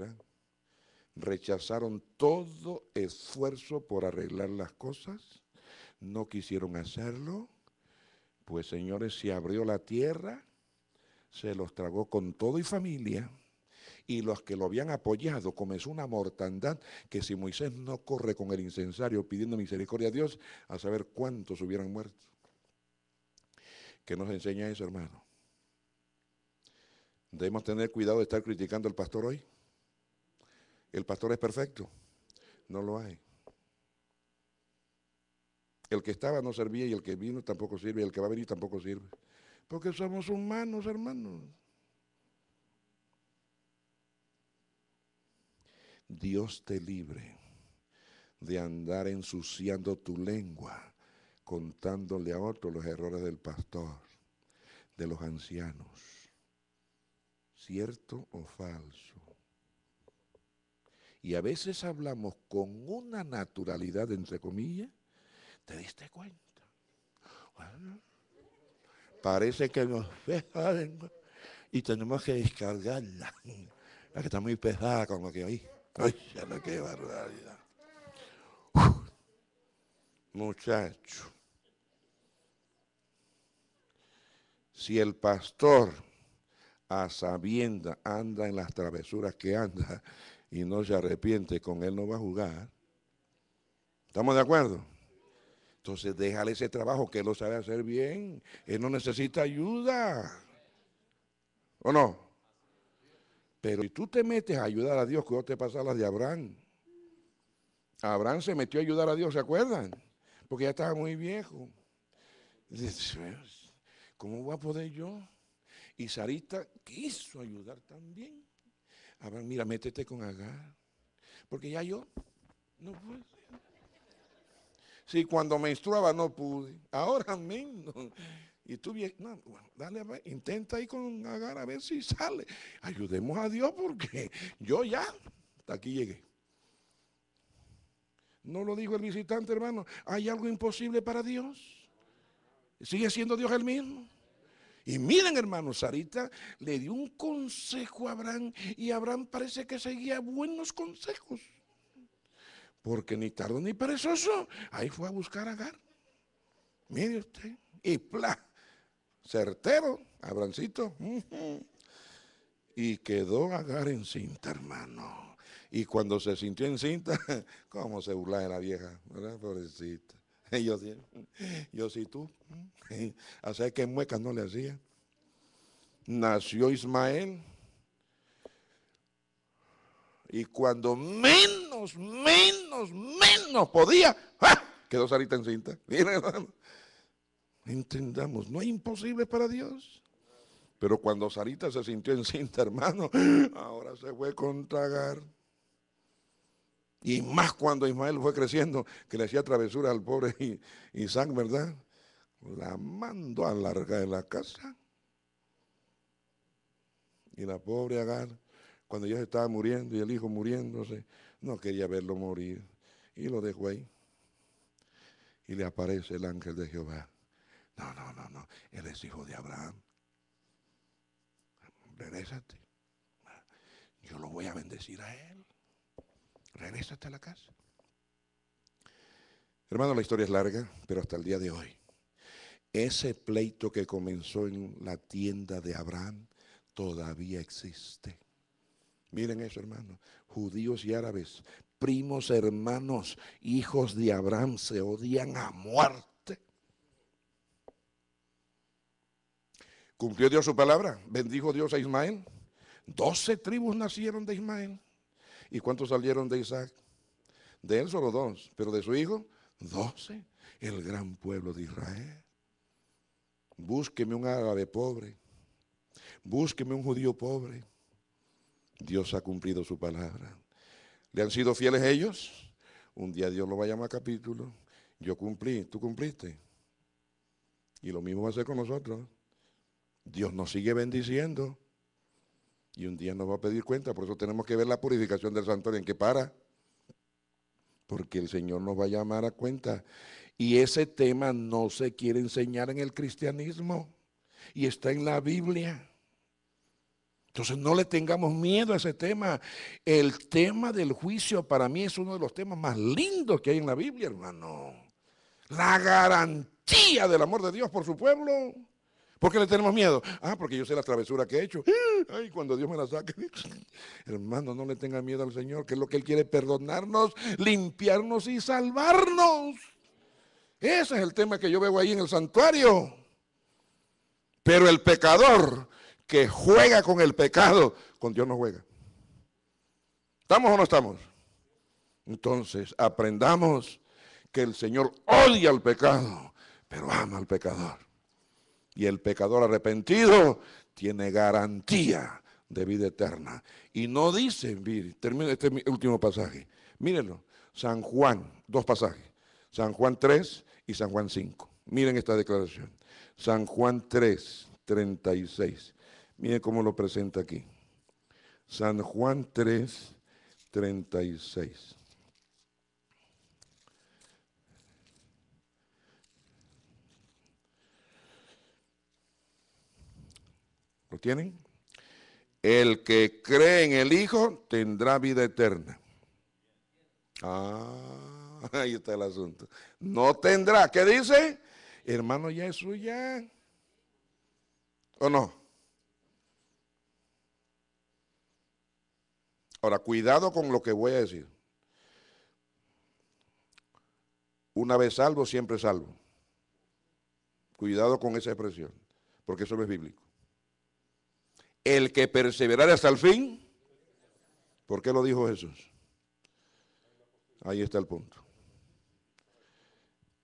Rechazaron todo esfuerzo por arreglar las cosas, no quisieron hacerlo, pues señores, se abrió la tierra, se los tragó con todo y familia y los que lo habían apoyado comenzó una mortandad que si Moisés no corre con el incensario pidiendo misericordia a Dios, a saber cuántos hubieran muerto. ¿Qué nos enseña eso, hermano? Debemos tener cuidado de estar criticando al pastor hoy. El pastor es perfecto. No lo hay. El que estaba no servía y el que vino tampoco sirve y el que va a venir tampoco sirve. Porque somos humanos, hermanos. Dios te libre de andar ensuciando tu lengua contándole a otros los errores del pastor, de los ancianos, cierto o falso. Y a veces hablamos con una naturalidad, entre comillas, ¿te diste cuenta? parece que nos pesa y tenemos que descargarla, la que está muy pesada con lo que oí qué barbaridad. muchacho. Si el pastor a sabienda anda en las travesuras que anda y no se arrepiente, con él no va a jugar. ¿Estamos de acuerdo? Entonces déjale ese trabajo que él lo sabe hacer bien. Él no necesita ayuda. ¿O no? Pero si tú te metes a ayudar a Dios, cuidado te pasa la de Abraham. Abraham se metió a ayudar a Dios, ¿se acuerdan? Porque ya estaba muy viejo. ¿Cómo voy a poder yo? Y Sarita quiso ayudar también. Abraham, mira, métete con Agar. Porque ya yo no pude. Si sí, cuando menstruaba no pude. Ahora mismo. Y tú vienes, bueno, dale, a ver, intenta ahí con agar a ver si sale. Ayudemos a Dios porque yo ya hasta aquí llegué. No lo dijo el visitante, hermano. ¿Hay algo imposible para Dios? ¿Sigue siendo Dios el mismo? Y miren, hermano, Sarita le dio un consejo a Abraham y Abraham parece que seguía buenos consejos. Porque ni tardo ni perezoso, ahí fue a buscar a Agar. Mire usted, y pla certero, Abrancito. Y quedó Agar en cinta, hermano. Y cuando se sintió en cinta, ¿cómo se burlaba de la vieja? ¿Verdad? Pobrecita. Yo, yo sí, tú. O sea, que muecas no le hacía. Nació Ismael. Y cuando menos, menos, menos podía, ¡ah! quedó Sarita en cinta. Miren, Entendamos, no es imposible para Dios. Pero cuando Sarita se sintió encinta, hermano, ahora se fue con Agar. Y más cuando Ismael fue creciendo, que le hacía travesura al pobre Isaac, ¿verdad? La mandó a larga de la casa. Y la pobre Agar, cuando ya estaba muriendo y el hijo muriéndose, no quería verlo morir. Y lo dejó ahí. Y le aparece el ángel de Jehová no, no, no, no. Él es hijo de Abraham. Regrésate. Yo lo voy a bendecir a él. Regrésate a la casa. Hermano, la historia es larga, pero hasta el día de hoy. Ese pleito que comenzó en la tienda de Abraham todavía existe. Miren eso, hermano. Judíos y árabes, primos, hermanos, hijos de Abraham se odian a muerte. Cumplió Dios su palabra, bendijo Dios a Ismael. Doce tribus nacieron de Ismael. ¿Y cuántos salieron de Isaac? De él solo dos, pero de su hijo, doce. El gran pueblo de Israel. Búsqueme un árabe pobre. Búsqueme un judío pobre. Dios ha cumplido su palabra. ¿Le han sido fieles ellos? Un día Dios lo va a llamar capítulo. Yo cumplí, tú cumpliste. Y lo mismo va a hacer con nosotros. Dios nos sigue bendiciendo. Y un día nos va a pedir cuenta. Por eso tenemos que ver la purificación del santuario en que para. Porque el Señor nos va a llamar a cuenta. Y ese tema no se quiere enseñar en el cristianismo. Y está en la Biblia. Entonces no le tengamos miedo a ese tema. El tema del juicio para mí es uno de los temas más lindos que hay en la Biblia, hermano. La garantía del amor de Dios por su pueblo. ¿Por qué le tenemos miedo? Ah, porque yo sé la travesura que he hecho. Ay, cuando Dios me la saque. Hermano, no le tenga miedo al Señor, que es lo que Él quiere perdonarnos, limpiarnos y salvarnos. Ese es el tema que yo veo ahí en el santuario. Pero el pecador que juega con el pecado, con Dios no juega. ¿Estamos o no estamos? Entonces, aprendamos que el Señor odia al pecado, pero ama al pecador. Y el pecador arrepentido tiene garantía de vida eterna. Y no dice, mire, termino este último pasaje. Mírenlo, San Juan, dos pasajes, San Juan 3 y San Juan 5. Miren esta declaración. San Juan 3, 36. Miren cómo lo presenta aquí. San Juan 3, 36. ¿Lo tienen? El que cree en el Hijo tendrá vida eterna. Ah, ahí está el asunto. No tendrá. ¿Qué dice? Hermano, ya es suya. ¿O no? Ahora, cuidado con lo que voy a decir. Una vez salvo, siempre salvo. Cuidado con esa expresión, porque eso no es bíblico el que perseverare hasta el fin. ¿Por qué lo dijo Jesús? Ahí está el punto.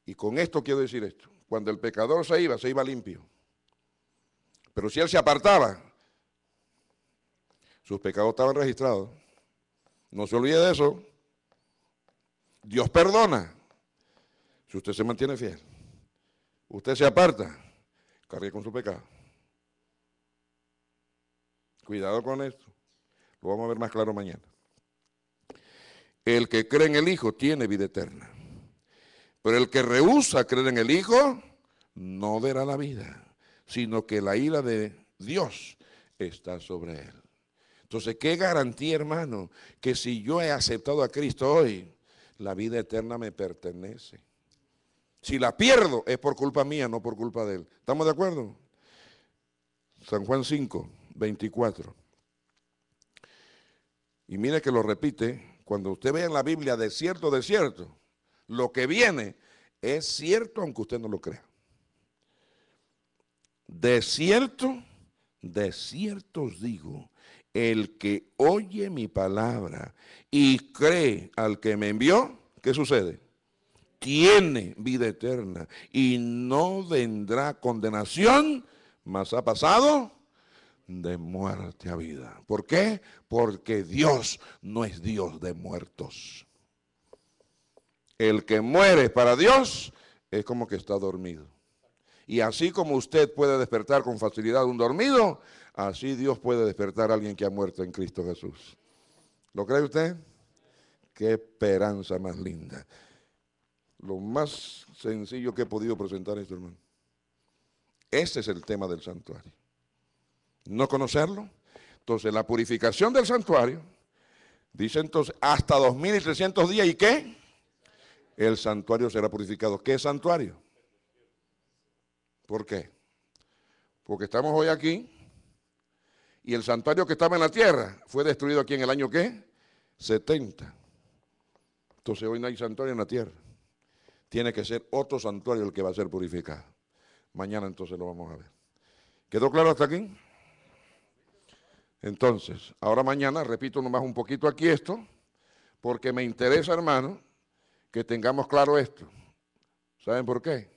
Y con esto quiero decir esto. Cuando el pecador se iba, se iba limpio. Pero si él se apartaba, sus pecados estaban registrados. No se olvide de eso. Dios perdona. Si usted se mantiene fiel, usted se aparta, cargue con su pecado. Cuidado con esto. Lo vamos a ver más claro mañana. El que cree en el Hijo tiene vida eterna. Pero el que rehúsa creer en el Hijo no dará la vida, sino que la ira de Dios está sobre él. Entonces, ¿qué garantía, hermano? Que si yo he aceptado a Cristo hoy, la vida eterna me pertenece. Si la pierdo, es por culpa mía, no por culpa de él. ¿Estamos de acuerdo? San Juan 5, 24. Y mire que lo repite, cuando usted vea en la Biblia de cierto, de cierto, lo que viene es cierto aunque usted no lo crea. De de cierto os digo, el que oye mi palabra y cree al que me envió, ¿qué sucede? Tiene vida eterna y no vendrá condenación, mas ha pasado de muerte a vida. ¿Por qué? Porque Dios no es Dios de muertos. El que muere para Dios es como que está dormido. Y así como usted puede despertar con facilidad un dormido, así Dios puede despertar a alguien que ha muerto en Cristo Jesús. ¿Lo cree usted? Qué esperanza más linda. Lo más sencillo que he podido presentar esto, hermano. Ese es el tema del santuario no conocerlo. Entonces, la purificación del santuario, dice entonces, hasta 2300 días, ¿y qué? El santuario será purificado. ¿Qué santuario? ¿Por qué? Porque estamos hoy aquí y el santuario que estaba en la tierra fue destruido aquí en el año ¿qué? 70. Entonces hoy no hay santuario en la tierra. Tiene que ser otro santuario el que va a ser purificado. Mañana entonces lo vamos a ver. ¿Quedó claro hasta aquí? Entonces, ahora mañana repito nomás un poquito aquí esto, porque me interesa, hermano, que tengamos claro esto. ¿Saben por qué?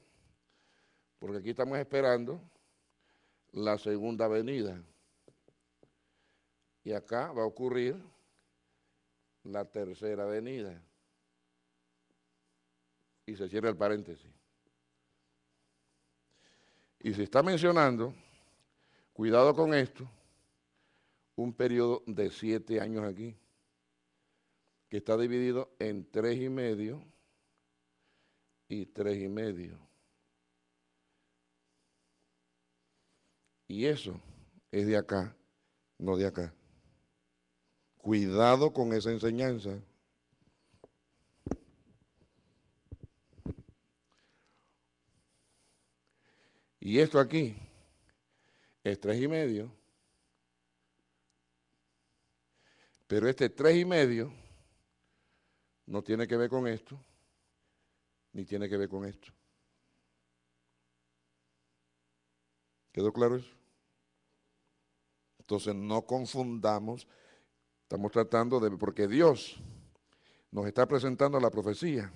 Porque aquí estamos esperando la segunda venida. Y acá va a ocurrir la tercera venida. Y se cierra el paréntesis. Y se está mencionando, cuidado con esto, un periodo de siete años aquí, que está dividido en tres y medio y tres y medio. Y eso es de acá, no de acá. Cuidado con esa enseñanza. Y esto aquí es tres y medio Pero este tres y medio no tiene que ver con esto, ni tiene que ver con esto. ¿Quedó claro eso? Entonces no confundamos, estamos tratando de, porque Dios nos está presentando la profecía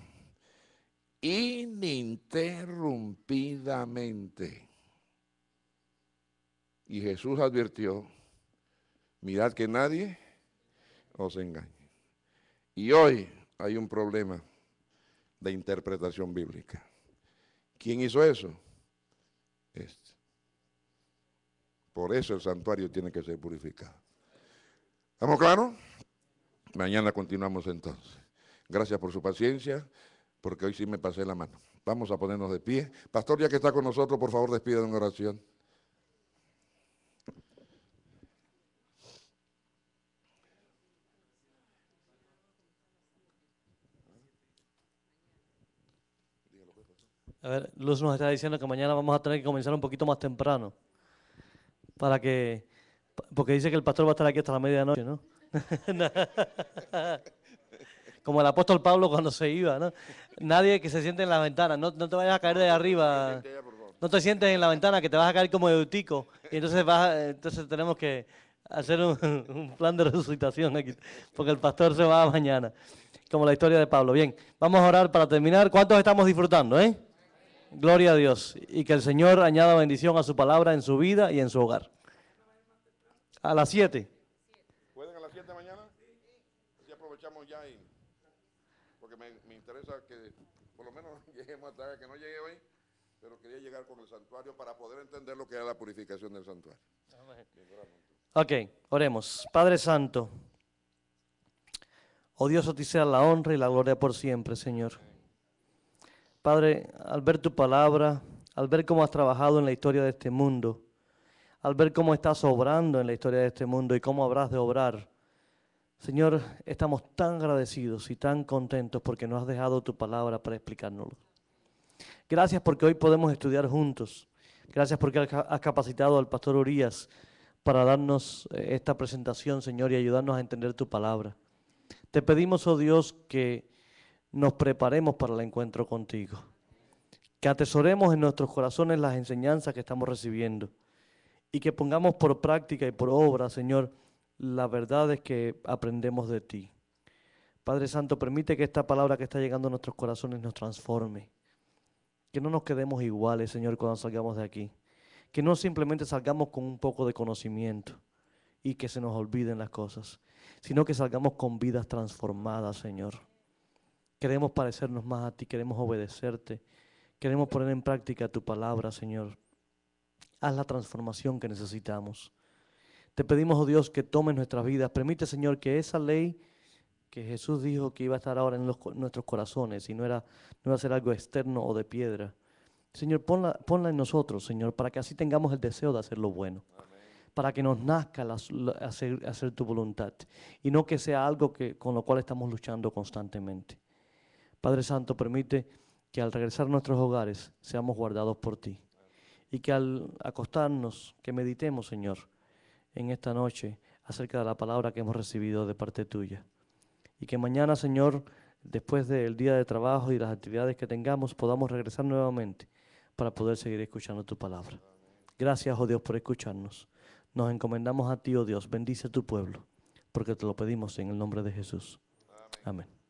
ininterrumpidamente. Y Jesús advirtió, mirad que nadie os engañen. Y hoy hay un problema de interpretación bíblica. ¿Quién hizo eso? Este. Por eso el santuario tiene que ser purificado. ¿Estamos claros? Mañana continuamos entonces. Gracias por su paciencia, porque hoy sí me pasé la mano. Vamos a ponernos de pie. Pastor, ya que está con nosotros, por favor, despida una oración. A ver, Luz nos está diciendo que mañana vamos a tener que comenzar un poquito más temprano. Para que. Porque dice que el pastor va a estar aquí hasta la medianoche, ¿no? Como el apóstol Pablo cuando se iba, ¿no? Nadie que se siente en la ventana, no, no te vayas a caer de arriba. No te sientes en la ventana, que te vas a caer como utico. Y entonces, eh, entonces tenemos que hacer un, un, plan de resucitación aquí, porque el pastor se va mañana, como la historia de Pablo. Bien, vamos a orar para terminar. ¿Cuántos estamos disfrutando, eh? Gloria a Dios. Y que el Señor añada bendición a su palabra en su vida y en su hogar. A las 7. ¿Pueden a las 7 de mañana? Sí, aprovechamos ya y... Porque me, interesa que por lo menos lleguemos hasta que no llegué hoy, pero quería llegar con el santuario para poder entender lo que era la purificación del santuario. Amén. Ok, oremos. Padre Santo, oh Dios, a ti sea la honra y la gloria por siempre, Señor. Padre, al ver tu palabra, al ver cómo has trabajado en la historia de este mundo, al ver cómo estás obrando en la historia de este mundo y cómo habrás de obrar, Señor, estamos tan agradecidos y tan contentos porque nos has dejado tu palabra para explicárnoslo. Gracias porque hoy podemos estudiar juntos. Gracias porque has capacitado al pastor Urias para darnos eh, esta presentación, Señor, y ayudarnos a entender tu palabra. Te pedimos, oh Dios, que nos preparemos para el encuentro contigo. Que atesoremos en nuestros corazones las enseñanzas que estamos recibiendo y que pongamos por práctica y por obra, Señor, verdad verdades que aprendemos de ti. Padre Santo, permite que esta palabra que está llegando a nuestros corazones nos transforme. Que no nos quedemos iguales, Señor, cuando salgamos de aquí. Que no simplemente salgamos con un poco de conocimiento y que se nos olviden las cosas, sino que salgamos con vidas transformadas, Señor. Queremos parecernos más a ti, queremos obedecerte, queremos poner en práctica tu palabra, Señor. Haz la transformación que necesitamos. Te pedimos, oh Dios, que tomes nuestras vidas. Permite, Señor, que esa ley que Jesús dijo que iba a estar ahora en nuestros corazones y no era, no iba a ser algo externo o de piedra. Señor, ponla, ponla, en nosotros, Señor, para que así tengamos el deseo de hacer lo bueno. Para que nos nazca hacer, hacer, tu voluntad. Y no que sea algo que, con lo cual estamos luchando constantemente. Padre Santo, permite que al regresar a nuestros hogares seamos guardados por ti. Y que al acostarnos, que meditemos, Señor, en esta noche acerca de la palabra que hemos recibido de parte tuya. Y que mañana, Señor, después del día de trabajo y las actividades que tengamos, podamos regresar nuevamente para poder seguir escuchando tu palabra. Gracias, oh Dios, por escucharnos. Nos encomendamos a ti, oh Dios. Bendice a tu pueblo, porque te lo pedimos en el nombre de Jesús. Amén.